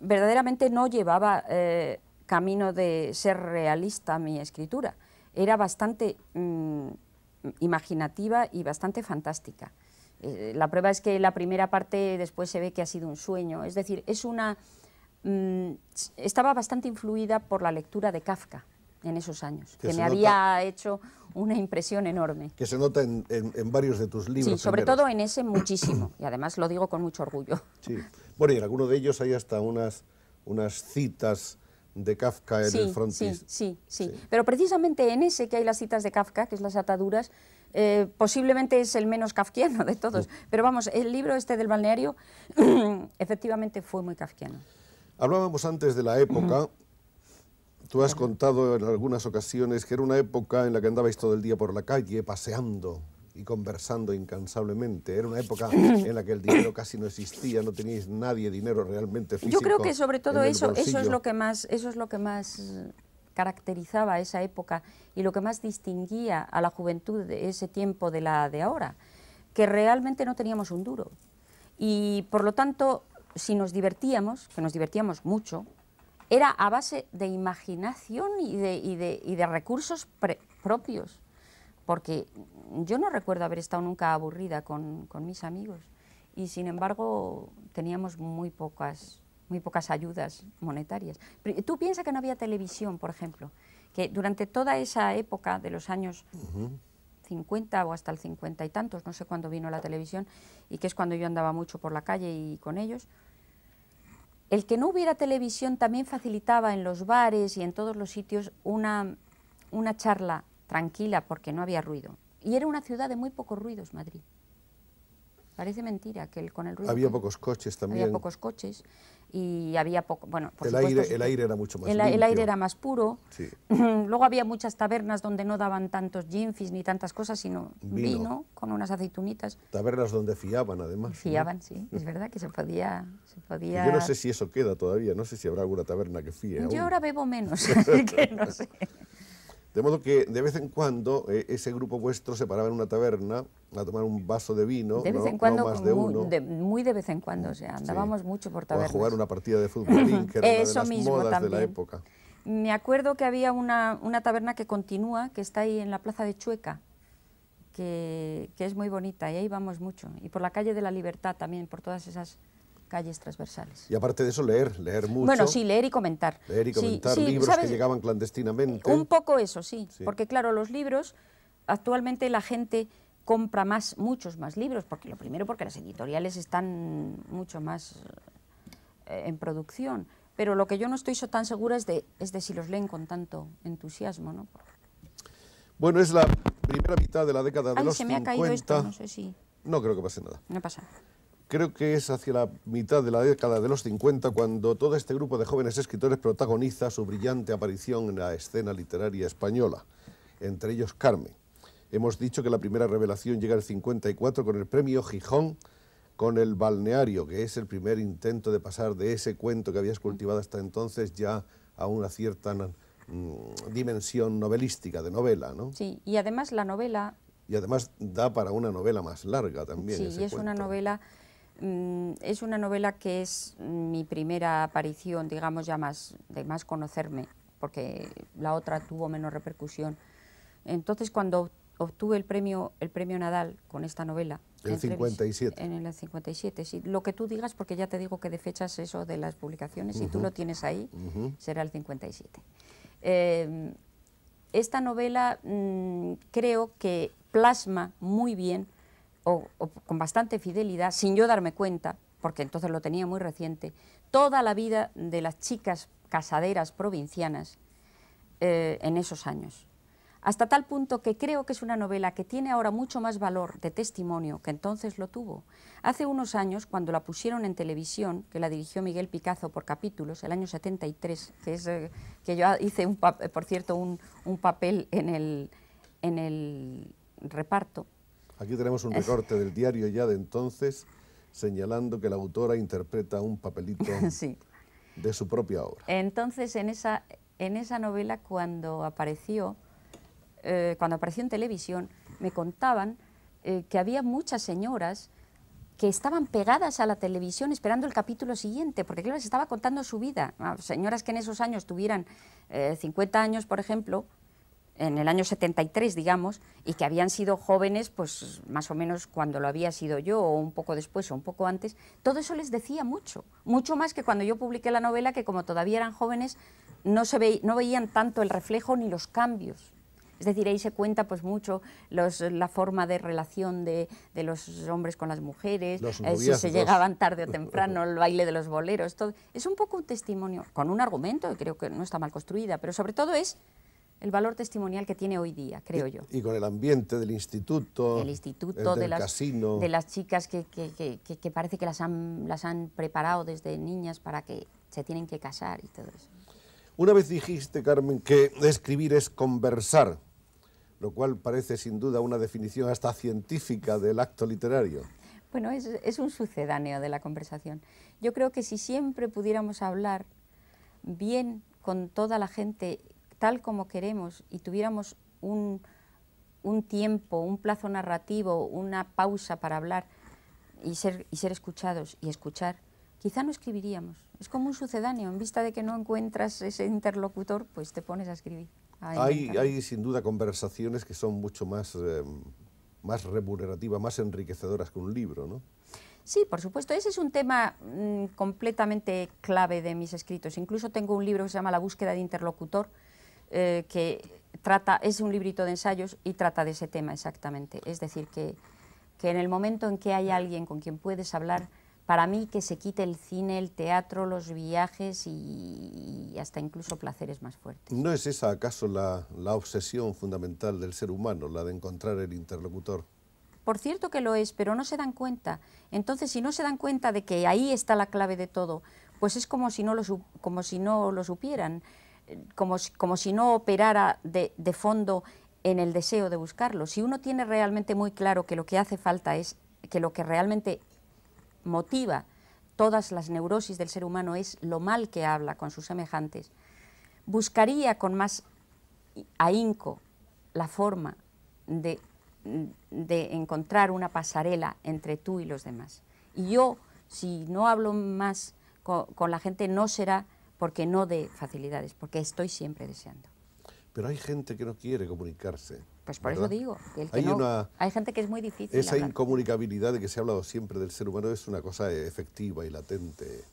verdaderamente no llevaba eh, camino de ser realista mi escritura. Era bastante... Mm, imaginativa y bastante fantástica. Eh, la prueba es que la primera parte después se ve que ha sido un sueño, es decir, es una... Mm, estaba bastante influida por la lectura de Kafka en esos años, que, me había hecho una impresión enorme. Que se nota en, varios de tus libros. sobre todo en ese muchísimo, y además lo digo con mucho orgullo. Sí, bueno, y en alguno de ellos hay hasta unas, unas citas de Kafka en el frontis. Sí, sí, sí, Pero precisamente en ese que hay las citas de Kafka, que es las ataduras, eh, posiblemente es el menos kafkiano de todos. Pero vamos, el libro este del balneario (clears throat) efectivamente fue muy kafkiano. Hablábamos antes de la época. Tú has contado en algunas ocasiones que era una época en la que andabais todo el día por la calle paseando y conversando incansablemente. Era una época (coughs) en la que el dinero casi no existía, no teníais nadie dinero realmente físico. Yo creo que sobre todo eso, eso es lo que más, eso es lo que más eh, caracterizaba esa época y lo que más distinguía a la juventud de ese tiempo de la de ahora, que realmente no teníamos un duro. Y por lo tanto, si nos divertíamos, que nos divertíamos mucho, era a base de imaginación y de, y de, y de recursos propios porque yo no recuerdo haber estado nunca aburrida con, mis amigos y sin embargo teníamos muy pocas, muy pocas ayudas monetarias. Tú piensas que no había televisión, por ejemplo, que durante toda esa época de los años 50 o hasta el 50 y tantos, no sé cuándo vino la televisión, y que es cuando yo andaba mucho por la calle y con ellos, el que no hubiera televisión también facilitaba en los bares y en todos los sitios una, una charla tranquila porque no había ruido. Y era una ciudad de muy pocos ruidos, Madrid. Parece mentira que el, con el ruido... Había pocos coches también. Había pocos coches y había poco... Bueno, por el, aire, el aire era mucho más el, limpio. el aire era más puro. Sí. (clears throat) Luego había muchas tabernas donde no daban tantos ginfis ni tantas cosas, sino vino, con unas aceitunitas. Tabernas donde fiaban, además. Fiaban, sí. Es verdad que se podía, se podía... Yo no sé si eso queda todavía. No sé si habrá alguna taberna que fíe Yo ahora bebo menos, (laughs) (laughs) que no sé. De modo que de vez en cuando e, ese grupo vuestro se paraba en una taberna a tomar un vaso de vino, de vez más de muy, De, muy de vez en cuando, o sea, andábamos mucho por taberna a jugar una partida de fútbol (laughs) que era de de la época. Me acuerdo que había una, taberna que continúa, que está ahí en la plaza de Chueca, que es muy bonita, y ahí vamos mucho. Y por la calle de la Libertad también, por todas esas calles transversales. Y aparte de eso, leer, leer mucho. Bueno, sí, leer y comentar. Leer y comentar libros que llegaban clandestinamente. Un poco eso, sí, porque claro, los libros, actualmente la gente compra más, muchos más libros, porque lo primero porque las editoriales están mucho más eh, en producción, pero lo que yo no estoy tan segura es de, es de si los leen con tanto entusiasmo, ¿no? Bueno, es la primera mitad de la década de Ay, los se me Ha caído esto, no No creo que pase nada. No pasa nada. Creo que es hacia la mitad de la década de los 50 cuando todo este grupo de jóvenes escritores protagoniza su brillante aparición en la escena literaria española, entre ellos Carmen. Hemos dicho que la primera revelación llega en el 54 con el premio Gijón, con el balneario, que es el primer intento de pasar de ese cuento que habías cultivado hasta entonces ya a una cierta mm, dimensión novelística, de novela, ¿no? Sí, y además la novela... Y además da para una novela más larga también. Sí, y es una novela Mm, es una novela que es mi primera aparición, digamos, ya más de más conocerme, porque la otra tuvo menos repercusión. Entonces, cuando obtuve el premio, el premio Nadal con esta novela... El 57. En el 57, Lo que tú digas, porque ya te digo que de fechas eso de las publicaciones, si tú lo tienes ahí, será el 57. Em, esta novela mm, creo que plasma muy bien o, con bastante fidelidad, sin yo darme cuenta, porque entonces lo tenía muy reciente, toda la vida de las chicas casaderas provincianas eh, en esos años. Hasta tal punto que creo que es una novela que tiene ahora mucho más valor de testimonio que entonces lo tuvo. Hace unos años, cuando la pusieron en televisión, que la dirigió Miguel Picazo por capítulos, el año 73, que es eh, que yo hice, un, por cierto, un, papel en el reparto, Aquí tenemos un recorte del diario ya de entonces señalando que la autora interpreta un papelito (laughs) de su propia obra. Entonces, en esa, en esa novela, cuando apareció, eh, cuando apareció en televisión, me contaban eh, que había muchas señoras que estaban pegadas a la televisión esperando el capítulo siguiente, porque claro, les estaba contando su vida. Ah, señoras que en esos años tuvieran 50 eh, años, por ejemplo, en el año 73, digamos, y que habían sido jóvenes, pues más o menos cuando lo había sido yo, o un poco después, o un poco antes, todo eso les decía mucho, mucho más que cuando yo publiqué la novela, que como todavía eran jóvenes, no, se no veían tanto el reflejo ni los cambios. Es decir, ahí se cuenta pues mucho los, la forma de relación de, de, los hombres con las mujeres, eh, si se llegaban tarde o temprano, el baile de los boleros, todo. Es un poco un testimonio, con un argumento que creo que no está mal construida, pero sobre todo es el valor testimonial que tiene hoy día, creo yo. Y con el ambiente del instituto, el eh, instituto de, las, casino. de las chicas que, parece que las han, las han preparado desde niñas para que se tienen que casar y todo eso. Una vez dijiste, Carmen, que escribir es conversar, lo cual parece sin duda una definición hasta científica del acto literario. Bueno, es, es un sucedáneo de la conversación. Yo creo que si siempre pudiéramos hablar bien con toda la gente tal como queremos y tuviéramos un, un tiempo, un plazo narrativo, una pausa para hablar y ser, y ser escuchados y escuchar, quizá no escribiríamos. Es como un sucedáneo, en vista de que no encuentras ese interlocutor, pues te pones a escribir. hay, sin duda conversaciones que son mucho más, em, más remunerativas, más enriquecedoras que un libro, ¿no? Sí, por supuesto. Ese es un tema mm, completamente clave de mis escritos. Incluso tengo un libro que se llama La búsqueda de interlocutor, eh, que trata, es un librito de ensayos y trata de ese tema exactamente. Es decir, que, en el momento en que hay alguien con quien puedes hablar, para mí que se quite el cine, el teatro, los viajes y, hasta incluso placeres más fuertes. ¿No es esa acaso la, obsesión fundamental del ser humano, la de encontrar el interlocutor? Por cierto que lo es, pero no se dan cuenta. Entonces, si no se dan cuenta de que ahí está la clave de todo, pues es como si no como si no lo supieran como, si no operara de, fondo en el deseo de buscarlo. Si uno tiene realmente muy claro que lo que hace falta es, que lo que realmente motiva todas las neurosis del ser humano es lo mal que habla con sus semejantes, buscaría con más ahínco la forma de, encontrar una pasarela entre tú y los demás. Y yo, si no hablo más con la gente, no será porque no de facilidades, porque estoy siempre deseando. Pero hay gente que no quiere comunicarse. Pues por eso digo, hay, hay gente que es muy difícil. Esa incomunicabilidad de que se ha hablado siempre del ser humano es una cosa efectiva y latente.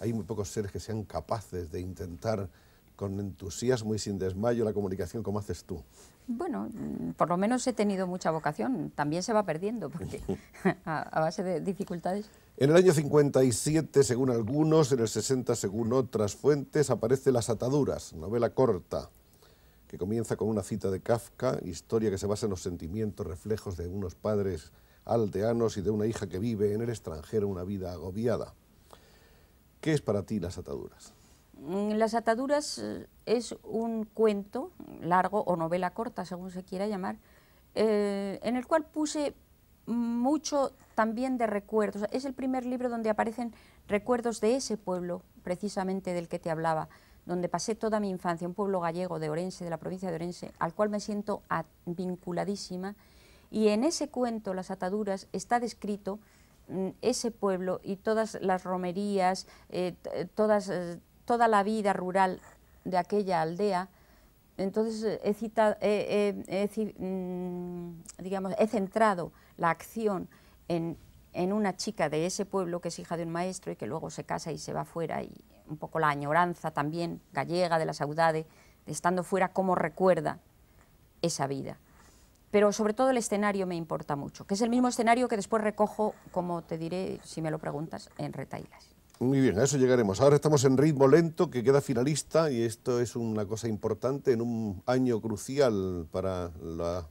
Hay muy pocos seres que sean capaces de intentar con entusiasmo y sin desmayo la comunicación como haces tú. Bueno, mm, por lo menos he tenido mucha vocación, también se va perdiendo porque (laughs) (laughs) a base de dificultades. En el año 57, según algunos, en el 60, según otras fuentes, aparece Las ataduras, novela corta, que comienza con una cita de Kafka, historia que se basa en los sentimientos, reflejos de unos padres aldeanos y de una hija que vive en el extranjero una vida agobiada. ¿Qué es para ti Las ataduras? Mm, Las ataduras eh, es un cuento largo o novela corta, según se quiera llamar, eh, en el cual puse mucho también de recuerdos. Es el primer libro donde aparecen recuerdos de ese pueblo, precisamente del que te hablaba, donde pasé toda mi infancia, un pueblo gallego de Orense, de la provincia de Orense, al cual me siento vinculadísima. Y en ese cuento, Las ataduras, está descrito mm, ese pueblo y todas las romerías, eh, todas, eh, toda la vida rural de aquella aldea. Entonces, eh, he, citado, mm, digamos, he centrado la acción en, en una chica de ese pueblo que es hija de un maestro y que luego se casa y se va fuera y un poco la añoranza también gallega de la saudade, de estando fuera, cómo recuerda esa vida. Pero sobre todo el escenario me importa mucho, que es el mismo escenario que después recojo, como te diré, si me lo preguntas, en Retailas. Muy bien, a eso llegaremos. Ahora estamos en ritmo lento, que queda finalista, y esto es una cosa importante en un año crucial para la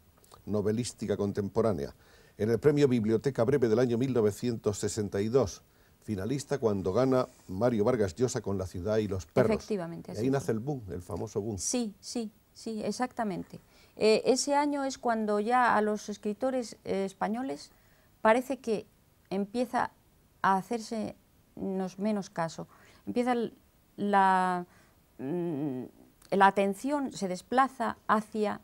novelística contemporánea en el Premio Biblioteca Breve del año 1962, finalista cuando gana Mario Vargas Llosa con La ciudad y los perros. Efectivamente. ahí nace el boom, el famoso boom. Sí, sí, sí, exactamente. Eh, ese año es cuando ya a los escritores eh, españoles parece que empieza a hacerse menos caso. Empieza la, mm, la atención, se desplaza hacia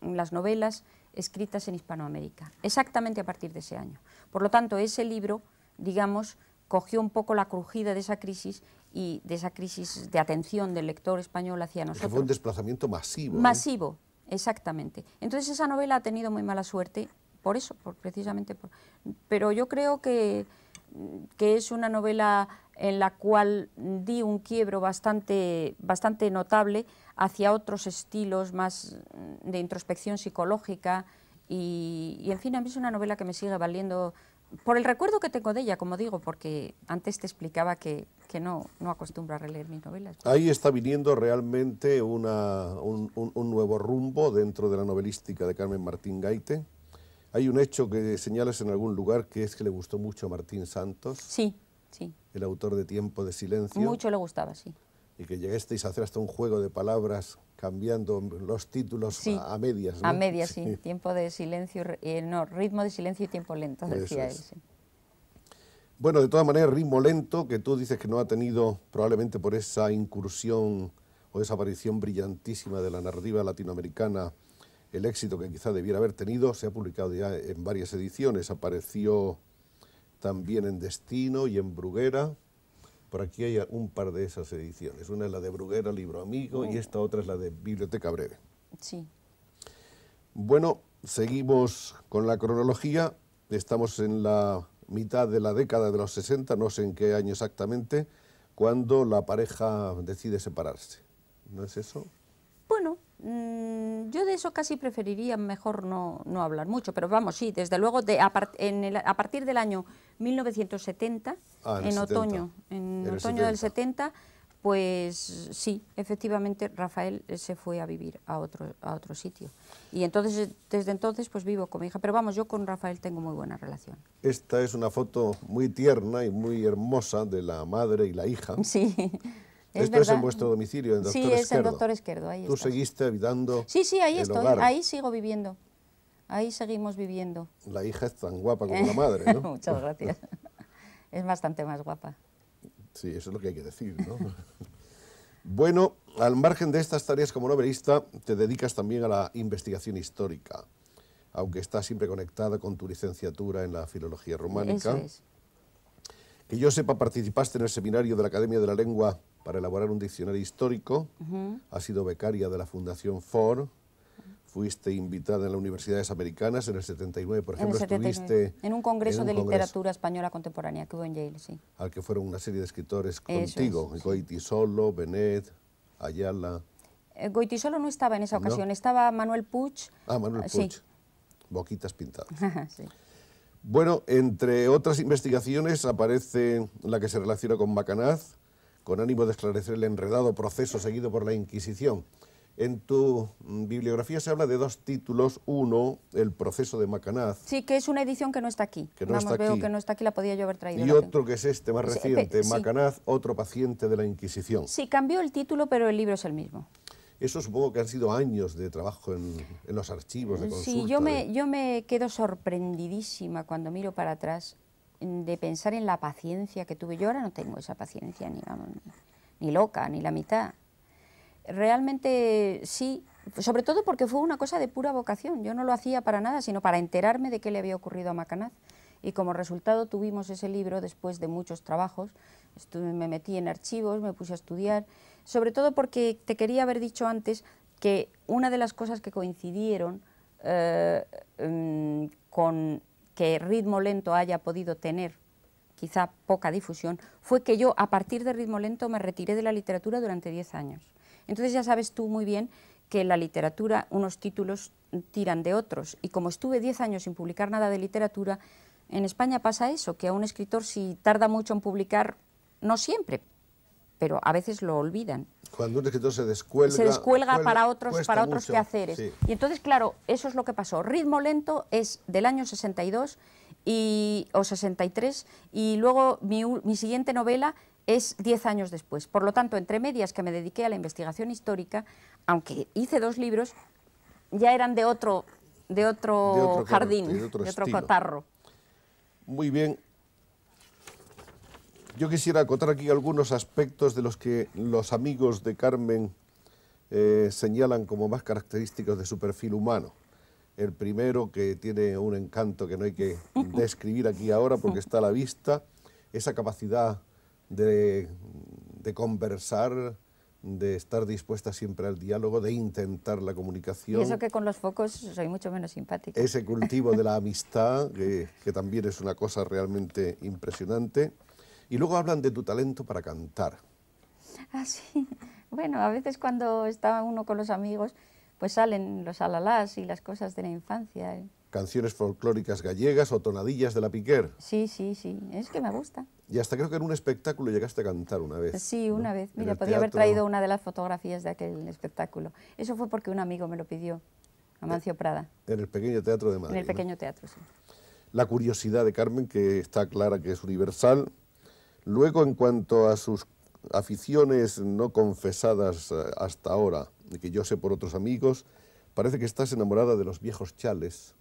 las novelas escritas en Hispanoamérica, exactamente a partir de ese año. Por lo tanto, ese libro, digamos, cogió un poco la crujida de esa crisis y de esa crisis de atención del lector español hacia nosotros. fue un desplazamiento masivo. ¿eh? Masivo, exactamente. Entonces esa novela ha tenido muy mala suerte, por eso, precisamente Pero yo creo que, que es una novela en la cual di un quiebro bastante, bastante notable hacia otros estilos más de introspección psicológica y, en fin, a mí es una novela que me sigue valiendo por el recuerdo que tengo de ella, como digo, porque antes te explicaba que, no, no acostumbro a releer mis novelas. Ahí está viniendo realmente un, nuevo rumbo dentro de la novelística de Carmen Martín Gaite. Hay un hecho que señalas en algún lugar que es que le gustó mucho a Martín Santos. Sí, el autor de Tiempo de Silencio. Mucho le gustaba, sí. Y que lleguéis a hacer hasta un juego de palabras cambiando los títulos a, medias. A medias, sí. Tiempo de silencio, eh, no, ritmo de silencio y tiempo lento, decía él. Bueno, de todas maneras, ritmo lento, que tú dices que no ha tenido probablemente por esa incursión o esa aparición brillantísima de la narrativa latinoamericana el éxito que quizá debiera haber tenido, se ha publicado ya en varias ediciones, apareció también en Destino y en Bruguera. Por aquí hay un par de esas ediciones. Una es la de Bruguera, Libro Amigo, y oh. esta otra es la de Biblioteca Breve. Sí. Bueno, seguimos con la cronología. Estamos en la mitad de la década de los 60, no sé en qué año exactamente, cuando la pareja decide separarse. ¿No es eso? Bueno, Mm, yo de eso casi preferiría mejor no, hablar mucho, pero vamos, sí, desde luego, de, a, a, partir del año 1970, ah, en, otoño, en, otoño del 70, pues sí, efectivamente Rafael se fue a vivir a otro, a otro sitio. Y entonces, desde entonces, pues vivo con mi hija. Pero vamos, yo con Rafael tengo muy buena relación. Esta es una foto muy tierna y muy hermosa de la madre y la hija. Sí. (laughs) Esto es en vuestro domicilio, en Doctor Sí, es en Doctor Esquerdo. ¿Tú seguiste habitando Sí, sí, ahí estoy, ahí sigo viviendo. Ahí seguimos viviendo. La hija es tan guapa como la madre, ¿no? (laughs) Muchas gracias. (laughs) es bastante más guapa. Sí, eso es lo que hay que decir, ¿no? (laughs) bueno, al margen de estas tareas como novelista, te dedicas también a la investigación histórica, aunque está siempre conectada con tu licenciatura en la filología románica. Eso es. Que yo sepa, participaste en el seminario de la Academia de la Lengua para elaborar un diccionario histórico, ha sido becaria de la Fundación Ford, fuiste invitada en las universidades americanas en el 79, por ejemplo, en estuviste... En un congreso de literatura española contemporánea que hubo en Yale, sí. Al que fueron una serie de escritores contigo, Goitisolo, Benet, Ayala... Eh, Goitisolo no estaba en esa ocasión, estaba Manuel Puig. Ah, Manuel ah, Puig, Boquitas pintadas. (laughs) Bueno, entre otras investigaciones aparece la que se relaciona con Macanaz, con ánimo de esclarecer el enredado proceso seguido por la Inquisición. En tu mm, bibliografía se habla de dos títulos. Uno, El proceso de Macanaz. Sí, que es una edición que no está aquí. no veo que no está aquí, la podía yo haber traído. Y otro que es este más reciente, Macanaz, otro paciente de la Inquisición. Sí, cambió el título, pero el libro es el mismo. Eso supongo que han sido años de trabajo en, los archivos de consulta. Sí, yo me quedo sorprendidísima cuando miro para atrás de pensar en la paciencia que tuve. Yo ahora no tengo esa paciencia, ni, ni loca, ni la mitad. Realmente sí, sobre todo porque fue una cosa de pura vocación. Yo no lo hacía para nada, sino para enterarme de qué le había ocurrido a Macanaz. Y como resultado tuvimos ese libro después de muchos trabajos. me metí en archivos, me puse a estudiar, sobre todo porque te quería haber dicho antes que una de las cosas que coincidieron eh, mm, con que Ritmo Lento haya podido tener quizá poca difusión, fue que yo a partir de Ritmo Lento me retiré de la literatura durante 10 años. Entonces ya sabes tú muy bien que la literatura, unos títulos tiran de otros. Y como estuve 10 años sin publicar nada de literatura, en España pasa eso, que a un escritor si tarda mucho en publicar, no siempre, pero a veces lo olvidan. Cuando un escritor se descuelga... Se descuelga para otros, para otros quehaceres. Y entonces, claro, eso es lo que pasó. Ritmo lento es del año 62 y, o 63 y luego mi, mi siguiente novela es 10 años después. Por lo tanto, entre medias que me dediqué a la investigación histórica, aunque hice dos libros, ya eran de otro, de otro, jardín, de otro, de cotarro. Muy bien, yo quisiera contar aquí algunos aspectos de los que los amigos de Carmen eh, señalan como más característicos de su perfil humano. El primero, que tiene un encanto que no hay que (laughs) describir aquí ahora porque está a la vista, esa capacidad de, conversar, de estar dispuesta siempre al diálogo, de intentar la comunicación. Y eso que con los focos soy mucho menos simpática. Ese cultivo de la (laughs) amistad, que también es una cosa realmente impresionante. Y luego hablan de tu talento para cantar. Ah, sí. (laughs) Bueno, a veces cuando está uno con los amigos, pues salen los alalás y las cosas de la infancia. ¿eh? Canciones folclóricas gallegas o tonadillas de la Piquer. Sí, sí, sí. Es que me gusta. Y hasta creo que en un espectáculo llegaste a cantar una vez. Sí, una vez. Mira, podía haber traído una de las fotografías de aquel espectáculo. Eso fue porque un amigo me lo pidió, Amancio eh, Prada. En el pequeño teatro de Madrid. En el pequeño teatro, sí. La curiosidad de Carmen, que está clara que es universal, Luego, en cuanto a sus aficiones no confesadas eh, hasta ahora, que yo sé por otros amigos, parece que estás enamorada de los viejos chales,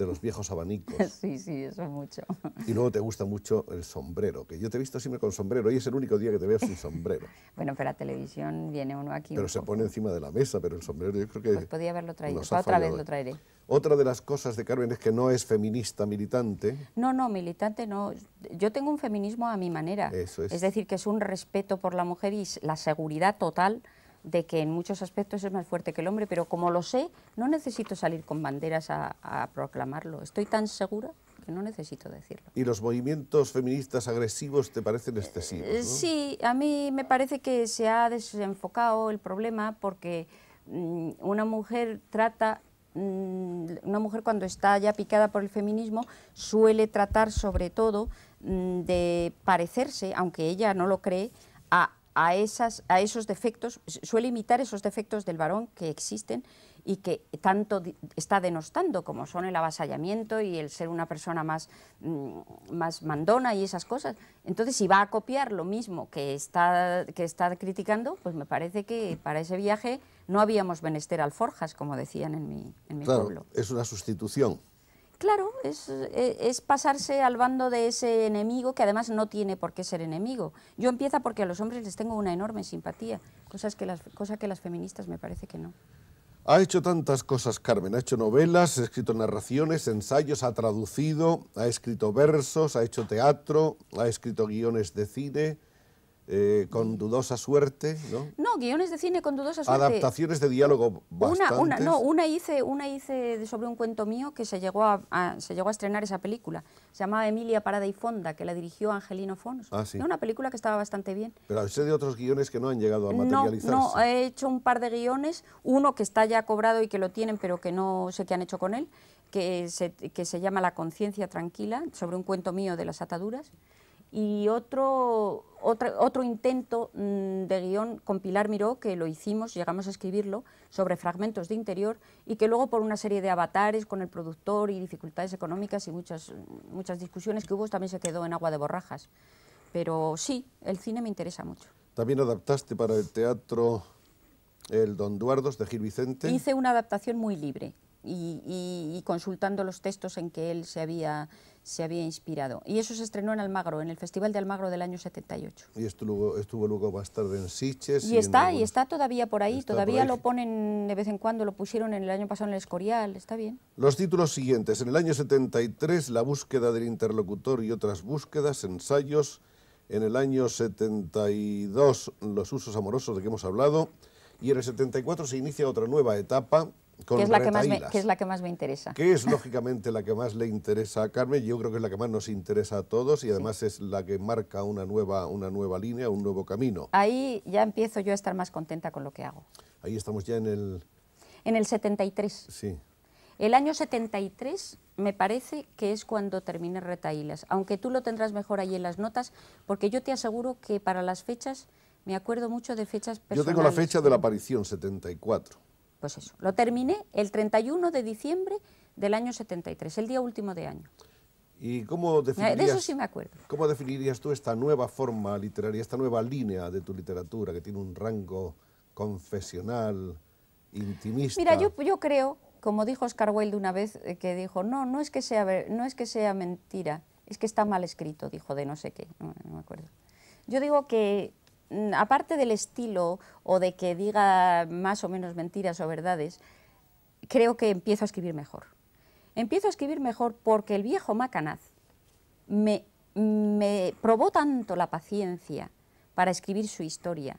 de los viejos abanicos. (laughs) Sí, sí, eso mucho. (laughs) Y luego te gusta mucho el sombrero, que yo te he visto siempre con sombrero. Hoy es el único día que te veo sin sombrero. (laughs) bueno, pero la televisión viene uno aquí. Pero se pone encima de la mesa, pero el sombrero yo creo que. Pues podía haberlo traído. otra vez lo traeré. Otra de las cosas de Carmen es que no es feminista militante. No, no, militante no. Yo tengo un feminismo a mi manera. Eso es. Es decir, que es un respeto por la mujer y la seguridad total de que en muchos aspectos es más fuerte que el hombre, pero como lo sé, no necesito salir con banderas a, proclamarlo. Estoy tan segura que no necesito decirlo. ¿Y los movimientos feministas agresivos te parecen excesivos? Eh, sí, a mí me parece que se ha desenfocado el problema porque mm, una mujer trata mm, una mujer cuando está ya picada por el feminismo suele tratar sobre todo mm, de parecerse, aunque ella no lo cree, a a, esas, a esos defectos, suele imitar esos defectos del varón que existen y que tanto está denostando, como son el avasallamiento y el ser una persona más, mm, más mandona y esas cosas. Entonces, si va a copiar lo mismo que está, que está criticando, pues me parece que para ese viaje no habíamos menester alforjas, como decían en mi, pueblo. Es una sustitución. Claro, e, es, pasarse al bando de ese enemigo que además no tiene por qué ser enemigo. Yo empiezo porque a los hombres les tengo una enorme simpatía, cosas que las, cosa que las feministas me parece que no. Ha hecho tantas cosas, Carmen. Ha hecho novelas, ha escrito narraciones, ensayos, ha traducido, ha escrito versos, ha hecho teatro, ha escrito guiones de cine. Eh, con dudosa suerte, ¿no? No, guiones de cine con dudosa suerte. Adaptaciones de diálogo bastantes. Una, una, no, una hice, una hice sobre un cuento mío que se llegó a, se llegó a estrenar esa película. Se llamaba Emilia Parada y Fonda, que la dirigió Angelino Fons. Ah, Una película que estaba bastante bien. Pero sé de otros guiones que no han llegado a materializarse. No, no, he hecho un par de guiones, uno que está ya cobrado y que lo tienen, pero que no sé qué han hecho con él, que que se llama La conciencia tranquila, sobre un cuento mío de las ataduras y otro, otro, otro intento mm, de guión con Pilar Miró, que lo hicimos, llegamos a escribirlo, sobre fragmentos de interior y que luego por una serie de avatares con el productor y dificultades económicas y muchas, muchas discusiones que hubo, también se quedó en agua de borrajas. Pero sí, el cine me interesa mucho. También adaptaste para el teatro el Don Duardos de Gil Vicente. Hice una adaptación muy libre y consultando los textos en que él se había se había inspirado. Y eso se estrenó en Almagro, en el Festival de Almagro del año 78. Y estuvo, estuvo luego más tarde en Siches. Y, está, y está todavía por ahí, todavía lo ponen de vez en cuando, lo pusieron en el año pasado en el Escorial, está bien. Los títulos siguientes, en el año 73, La búsqueda del interlocutor y otras búsquedas, ensayos, en el año 72, Los usos amorosos de que hemos hablado, y en el 74 se inicia otra nueva etapa, que, es la que, más me, interesa. Que es lógicamente la que más le interesa a Carmen, yo creo que es la que más nos interesa a todos y además es la que marca una nueva, una nueva línea, un nuevo camino. Ahí ya empiezo yo a estar más contenta con lo que hago. Ahí estamos ya en el... En el 73. Sí. El año 73 me parece que es cuando terminé Retailas, aunque tú lo tendrás mejor ahí en las notas, porque yo te aseguro que para las fechas me acuerdo mucho de fechas personales. Yo tengo la fecha de la aparición, 74. Pues eso, lo terminé el 31 de diciembre del año 73, el día último de año. ¿Y cómo eh, definirías, eso sí me acuerdo. ¿Cómo definirías tú esta nueva forma literaria, esta nueva línea de tu literatura que tiene un rango confesional, intimista? Mira, yo, creo, como dijo Oscar Wilde una vez, eh, que dijo, no, no es que sea, no es que sea mentira, es que está mal escrito, dijo de no sé qué, no me acuerdo. Yo digo que Mm, aparte del estilo o de que diga más o menos mentiras o verdades, creo que empiezo a escribir mejor. Empiezo a escribir mejor porque el viejo Macanaz me, probó tanto la paciencia para escribir su historia,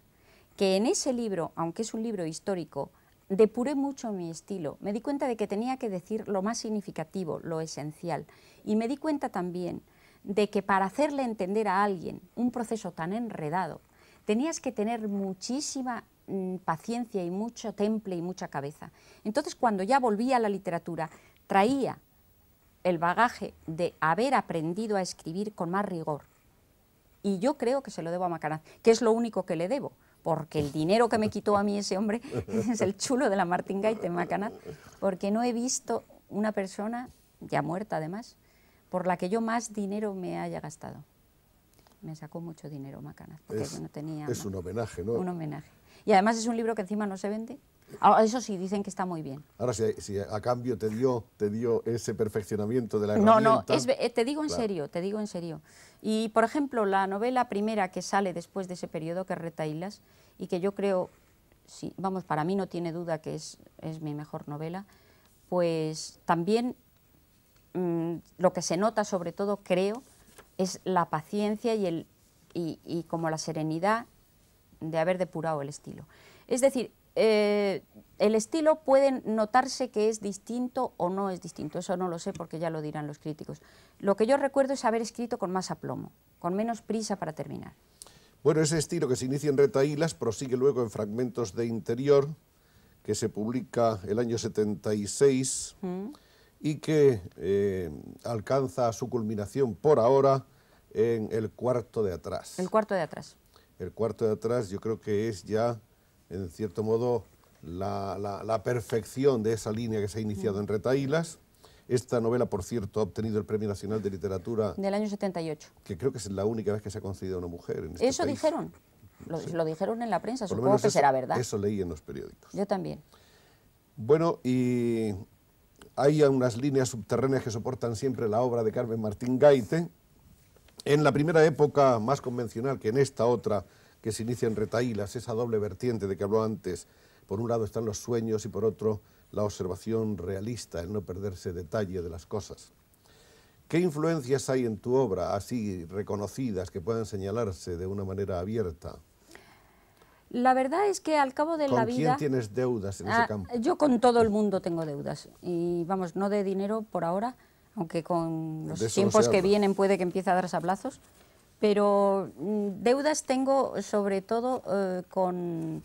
que en ese libro, aunque es un libro histórico, depuré mucho mi estilo. Me di cuenta de que tenía que decir lo más significativo, lo esencial. Y me di cuenta también de que para hacerle entender a alguien un proceso tan enredado tenías que tener muchísima mm, paciencia y mucho temple y mucha cabeza. Entonces, cuando ya volvía a la literatura, traía el bagaje de haber aprendido a escribir con más rigor. Y yo creo que se lo debo a Macanaz, que es lo único que le debo, porque el dinero que me quitó a mí ese hombre (laughs) es el chulo de la Martingaita Gaite Macanaz, porque no he visto una persona, ya muerta además, por la que yo más dinero me haya gastado me sacó mucho dinero Macanaz, porque no tenía... Es un homenaje, ¿no? Un homenaje. Y además es un libro que encima no se vende. Ah, eso sí, dicen que está muy bien. Ahora, si, a cambio te dio, te dio ese perfeccionamiento de la herramienta... No, no, eh, te digo en serio, te digo en serio. Y, por ejemplo, la novela primera que sale después de ese periodo, que es Retailas, y que yo creo, si vamos, para mí no tiene duda que es, es mi mejor novela, pues también mm, lo que se nota, sobre todo, creo, es la paciencia y, el, y, como la serenidad de haber depurado el estilo. Es decir, eh, el estilo puede notarse que es distinto o no es distinto, eso no lo sé porque ya lo dirán los críticos. Lo que yo recuerdo es haber escrito con más aplomo, con menos prisa para terminar. Bueno, ese estilo que se inicia en retaílas prosigue luego en fragmentos de interior, que se publica el año 76 y que eh, alcanza su culminación por ahora en el cuarto de atrás. El cuarto de atrás. El cuarto de atrás yo creo que es ya, en cierto modo, la, perfección de esa línea que se ha iniciado en Retailas. Esta novela, por cierto, ha obtenido el Premio Nacional de Literatura... Del año 78. Que creo que es la única vez que se ha concedido a una mujer este Eso dijeron. Lo, dijeron en la prensa, supongo que será verdad. Eso leí en los periódicos. Yo también. Bueno, y hay unas líneas subterráneas que soportan siempre la obra de Carmen Martín Gaite. En la primera época, más convencional que en esta otra, que se inicia en Retaílas, esa doble vertiente de que habló antes, por un lado están los sueños y por otro la observación realista, el no perderse detalle de las cosas. ¿Qué influencias hay en tu obra así reconocidas que puedan señalarse de una manera abierta? La verdad es que al cabo de la vida... ¿Con quién tienes deudas en ese ah, campo? Yo con todo el mundo tengo deudas. Y vamos, no de dinero por ahora, aunque con los tiempos que vienen puede que empiece a dar sablazos. Pero mm, deudas tengo eh, sobre todo eh, con...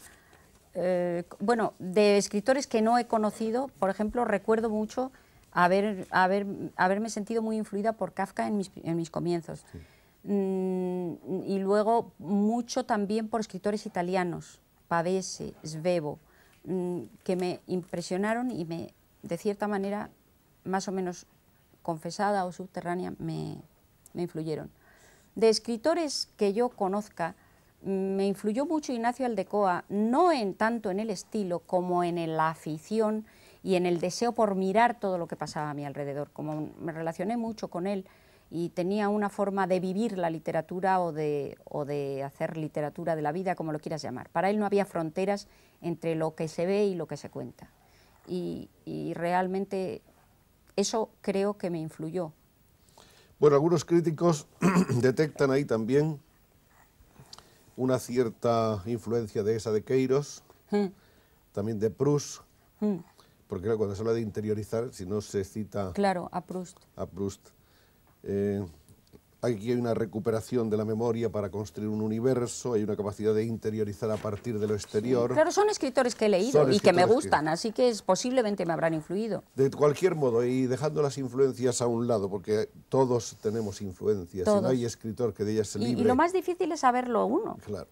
Eh, bueno, de escritores que no he conocido, por ejemplo, recuerdo mucho haber, haber, haberme sentido muy influida por Kafka en mis, comienzos. Mm, y luego mucho también por escritores italianos, Pavese, Svevo, mm, que me impresionaron y me, de cierta manera, más o menos confesada o subterránea, me, me influyeron. De escritores que yo conozca, me influyó mucho Ignacio Aldecoa, no en tanto en el estilo como en la afición y en el deseo por mirar todo lo que pasaba a mi alrededor. Como me relacioné mucho con él, y tenía una forma de vivir la literatura o de, o de hacer literatura de la vida, como lo quieras llamar. Para él no había fronteras entre lo que se ve y lo que se cuenta. Y, realmente eso creo que me influyó. Bueno, algunos críticos (clears throat) detectan ahí también una cierta influencia de esa de Queiros, hmm. también de Proust, hmm. porque claro, cuando se habla de interiorizar, si no se cita claro, a A Proust eh, aquí hay una recuperación de la memoria para construir un universo, hay una capacidad de interiorizar a partir de lo exterior. claro, son escritores que he leído y que me gustan, así que es, posiblemente me habrán influido. De cualquier modo, y dejando las influencias a un lado, porque todos tenemos influencias, y no hay escritor que de ellas se libre. Y, lo más difícil es saberlo uno. Claro.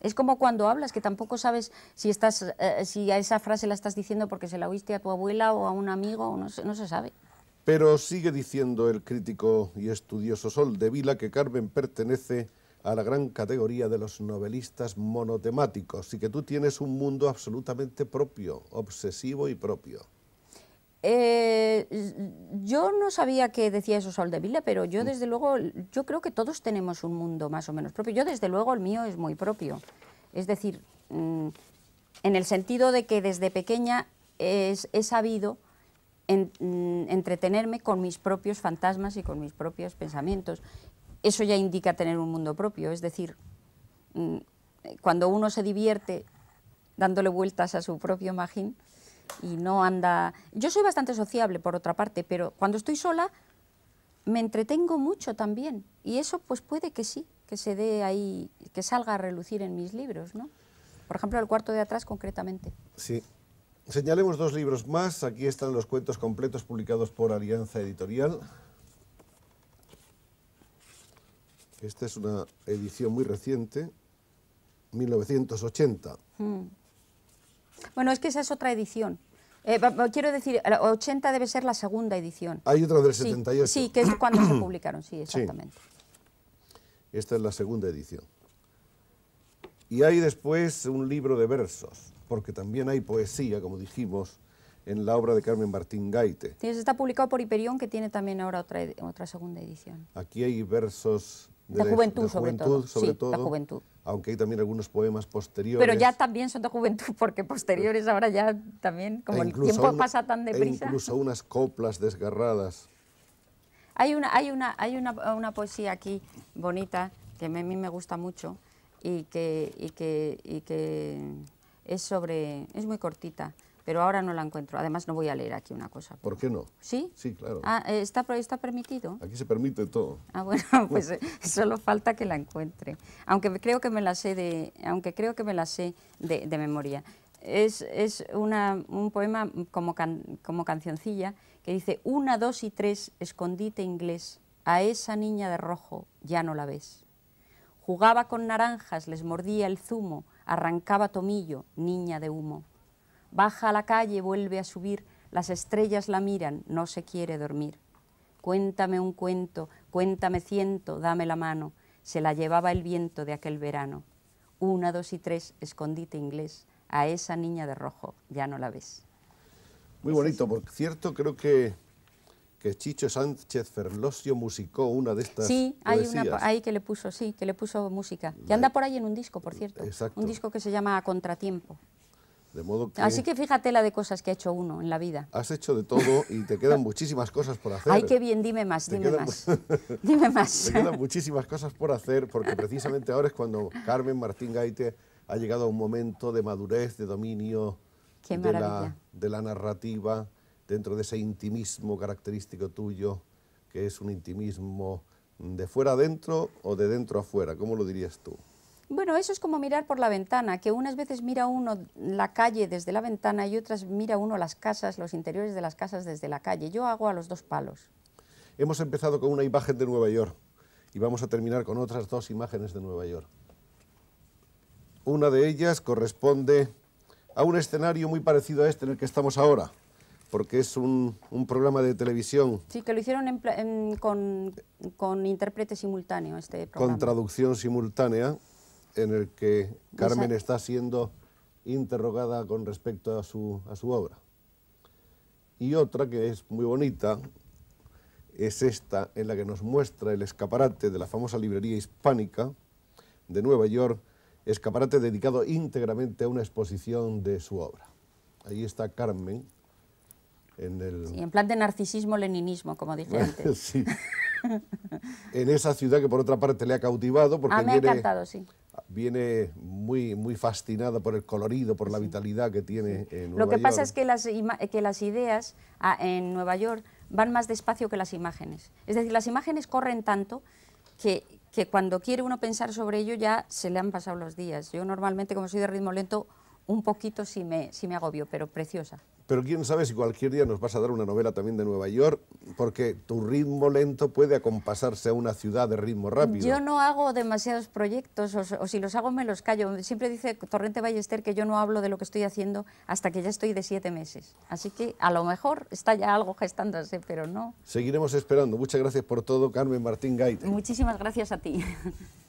Es como cuando hablas, que tampoco sabes si, estás, eh, si a esa frase la estás diciendo porque se la oíste a tu abuela o a un amigo, no, no se sabe. Pero sigue diciendo el crítico y estudioso Sol de Vila que Carmen pertenece a la gran categoría de los novelistas monotemáticos y que tú tienes un mundo absolutamente propio, obsesivo y propio. Eh, yo no sabía que decía eso Sol de Vila, pero yo mm. desde luego, yo creo que todos tenemos un mundo más o menos propio. Yo desde luego el mío es muy propio. Es decir, mm, en el sentido de que desde pequeña he sabido Mm, entretenerme con mis propios fantasmas y con mis propios pensamientos. Eso ya indica tener un mundo propio, es decir, mm, cuando uno se divierte dándole vueltas a su propio magín y no anda... Yo soy bastante sociable, por otra parte, pero cuando estoy sola me entretengo mucho también y eso pues puede que sí, que se dé ahí, que salga a relucir en mis libros, ¿no? Por ejemplo, el cuarto de atrás concretamente. Sí, Señalemos dos libros más. Aquí están los cuentos completos publicados por Alianza Editorial. Esta es una edición muy reciente, 1980. Hmm. Bueno, es que esa es otra edición. Eh, quiero decir, 80 debe ser la segunda edición. Hay otra del 78. Sí, que es cuando se (clears throat) publicaron, sí, exactamente. Esta es la segunda edición. Y hay después un libro de versos, porque también hay poesía, como dijimos, en la obra de Carmen Martín Gaite. Sí, está publicado por Hiperión, que tiene también ahora otra, otra segunda edición. Aquí hay versos de, juventud, sobre, todo. juventud. Aunque hay también algunos poemas posteriores. Pero ya también son de juventud, porque posteriores eh, ahora ya también, e como el tiempo pasa tan e deprisa. incluso unas coplas desgarradas. Hay una, hay una, hay una, una poesía aquí bonita que a mí me gusta mucho y que, y que, y que es sobre, es muy cortita, pero ahora no la encuentro. Además no voy a leer aquí una cosa. ¿Por qué no? ¿Sí? Sí, claro. Ah, eh, ¿está, permitido? Aquí se permite todo. Ah, bueno, (laughs) pues eh, solo falta que la encuentre. Aunque creo que me la sé de, aunque creo que me la sé memoria. Es, un poema como, can, como cancioncilla que dice, una, dos y tres, escondite inglés, a esa niña de rojo ya no la ves. Jugaba con naranjas, les mordía el zumo, arrancaba tomillo, niña de humo. Baja a la calle, vuelve a subir, las estrellas la miran, no se quiere dormir. Cuéntame un cuento, cuéntame ciento, dame la mano, se la llevaba el viento de aquel verano. Una, dos y tres, escondite inglés, a esa niña de rojo, ya no la ves. Muy bonito, por cierto, creo que que Chicho Sánchez Ferlosio musicó una de estas Sí, hay una ahí que le puso, sí, que le puso música. Que anda por ahí en un disco, por cierto. Un disco que se llama Contratiempo. Así que fíjate la de cosas que ha hecho uno en la vida. Has hecho de todo y te quedan muchísimas cosas por hacer. Ay, qué bien, dime más, dime más. (laughs) dime más. Te quedan muchísimas cosas por hacer porque precisamente ahora es cuando Carmen Martín Gaite ha llegado a un momento de madurez, de dominio, de la narrativa, dentro de ese intimismo característico tuyo, que es un intimismo de fuera adentro o de dentro afuera? ¿Cómo lo dirías tú? Bueno, eso es como mirar por la ventana, que unas veces mira uno la calle desde la ventana y otras mira uno las casas, los interiores de las casas desde la calle. Yo hago a los dos palos. Hemos empezado con una imagen de Nueva York y vamos a terminar con otras dos imágenes de Nueva York. Una de ellas corresponde a un escenario muy parecido a este en el que estamos ahora porque es un, programa de televisión. Sí, que lo hicieron con, intérprete simultáneo este programa. Con traducción simultánea, en el que Carmen está siendo interrogada con respecto a su, a su obra. Y otra que es muy bonita es esta, en la que nos muestra el escaparate de la famosa librería hispánica de Nueva York, escaparate dedicado íntegramente a una exposición de su obra. Ahí está Carmen, en en plan de narcisismo-leninismo, como dije antes. (laughs) en esa ciudad que por otra parte le ha cautivado porque ah, viene, encantado, sí. viene muy, muy fascinada por el colorido, por la vitalidad que tiene en Lo que pasa es que las, que las ideas ah, en Nueva York van más despacio que las imágenes. Es decir, las imágenes corren tanto que, que cuando quiere uno pensar sobre ello ya se le han pasado los días. Yo normalmente, como soy de ritmo lento, un poquito sí me, sí me agobio, pero preciosa pero quién sabe si cualquier día nos vas a dar una novela también de Nueva York, porque tu ritmo lento puede acompasarse a una ciudad de ritmo rápido. Yo no hago demasiados proyectos, o, si los hago me los callo. Siempre dice Torrente Ballester que yo no hablo de lo que estoy haciendo hasta que ya estoy de siete meses. Así que a lo mejor está ya algo gestándose, pero no. Seguiremos esperando. Muchas gracias por todo, Carmen Martín Gaite. Muchísimas gracias a ti. (laughs)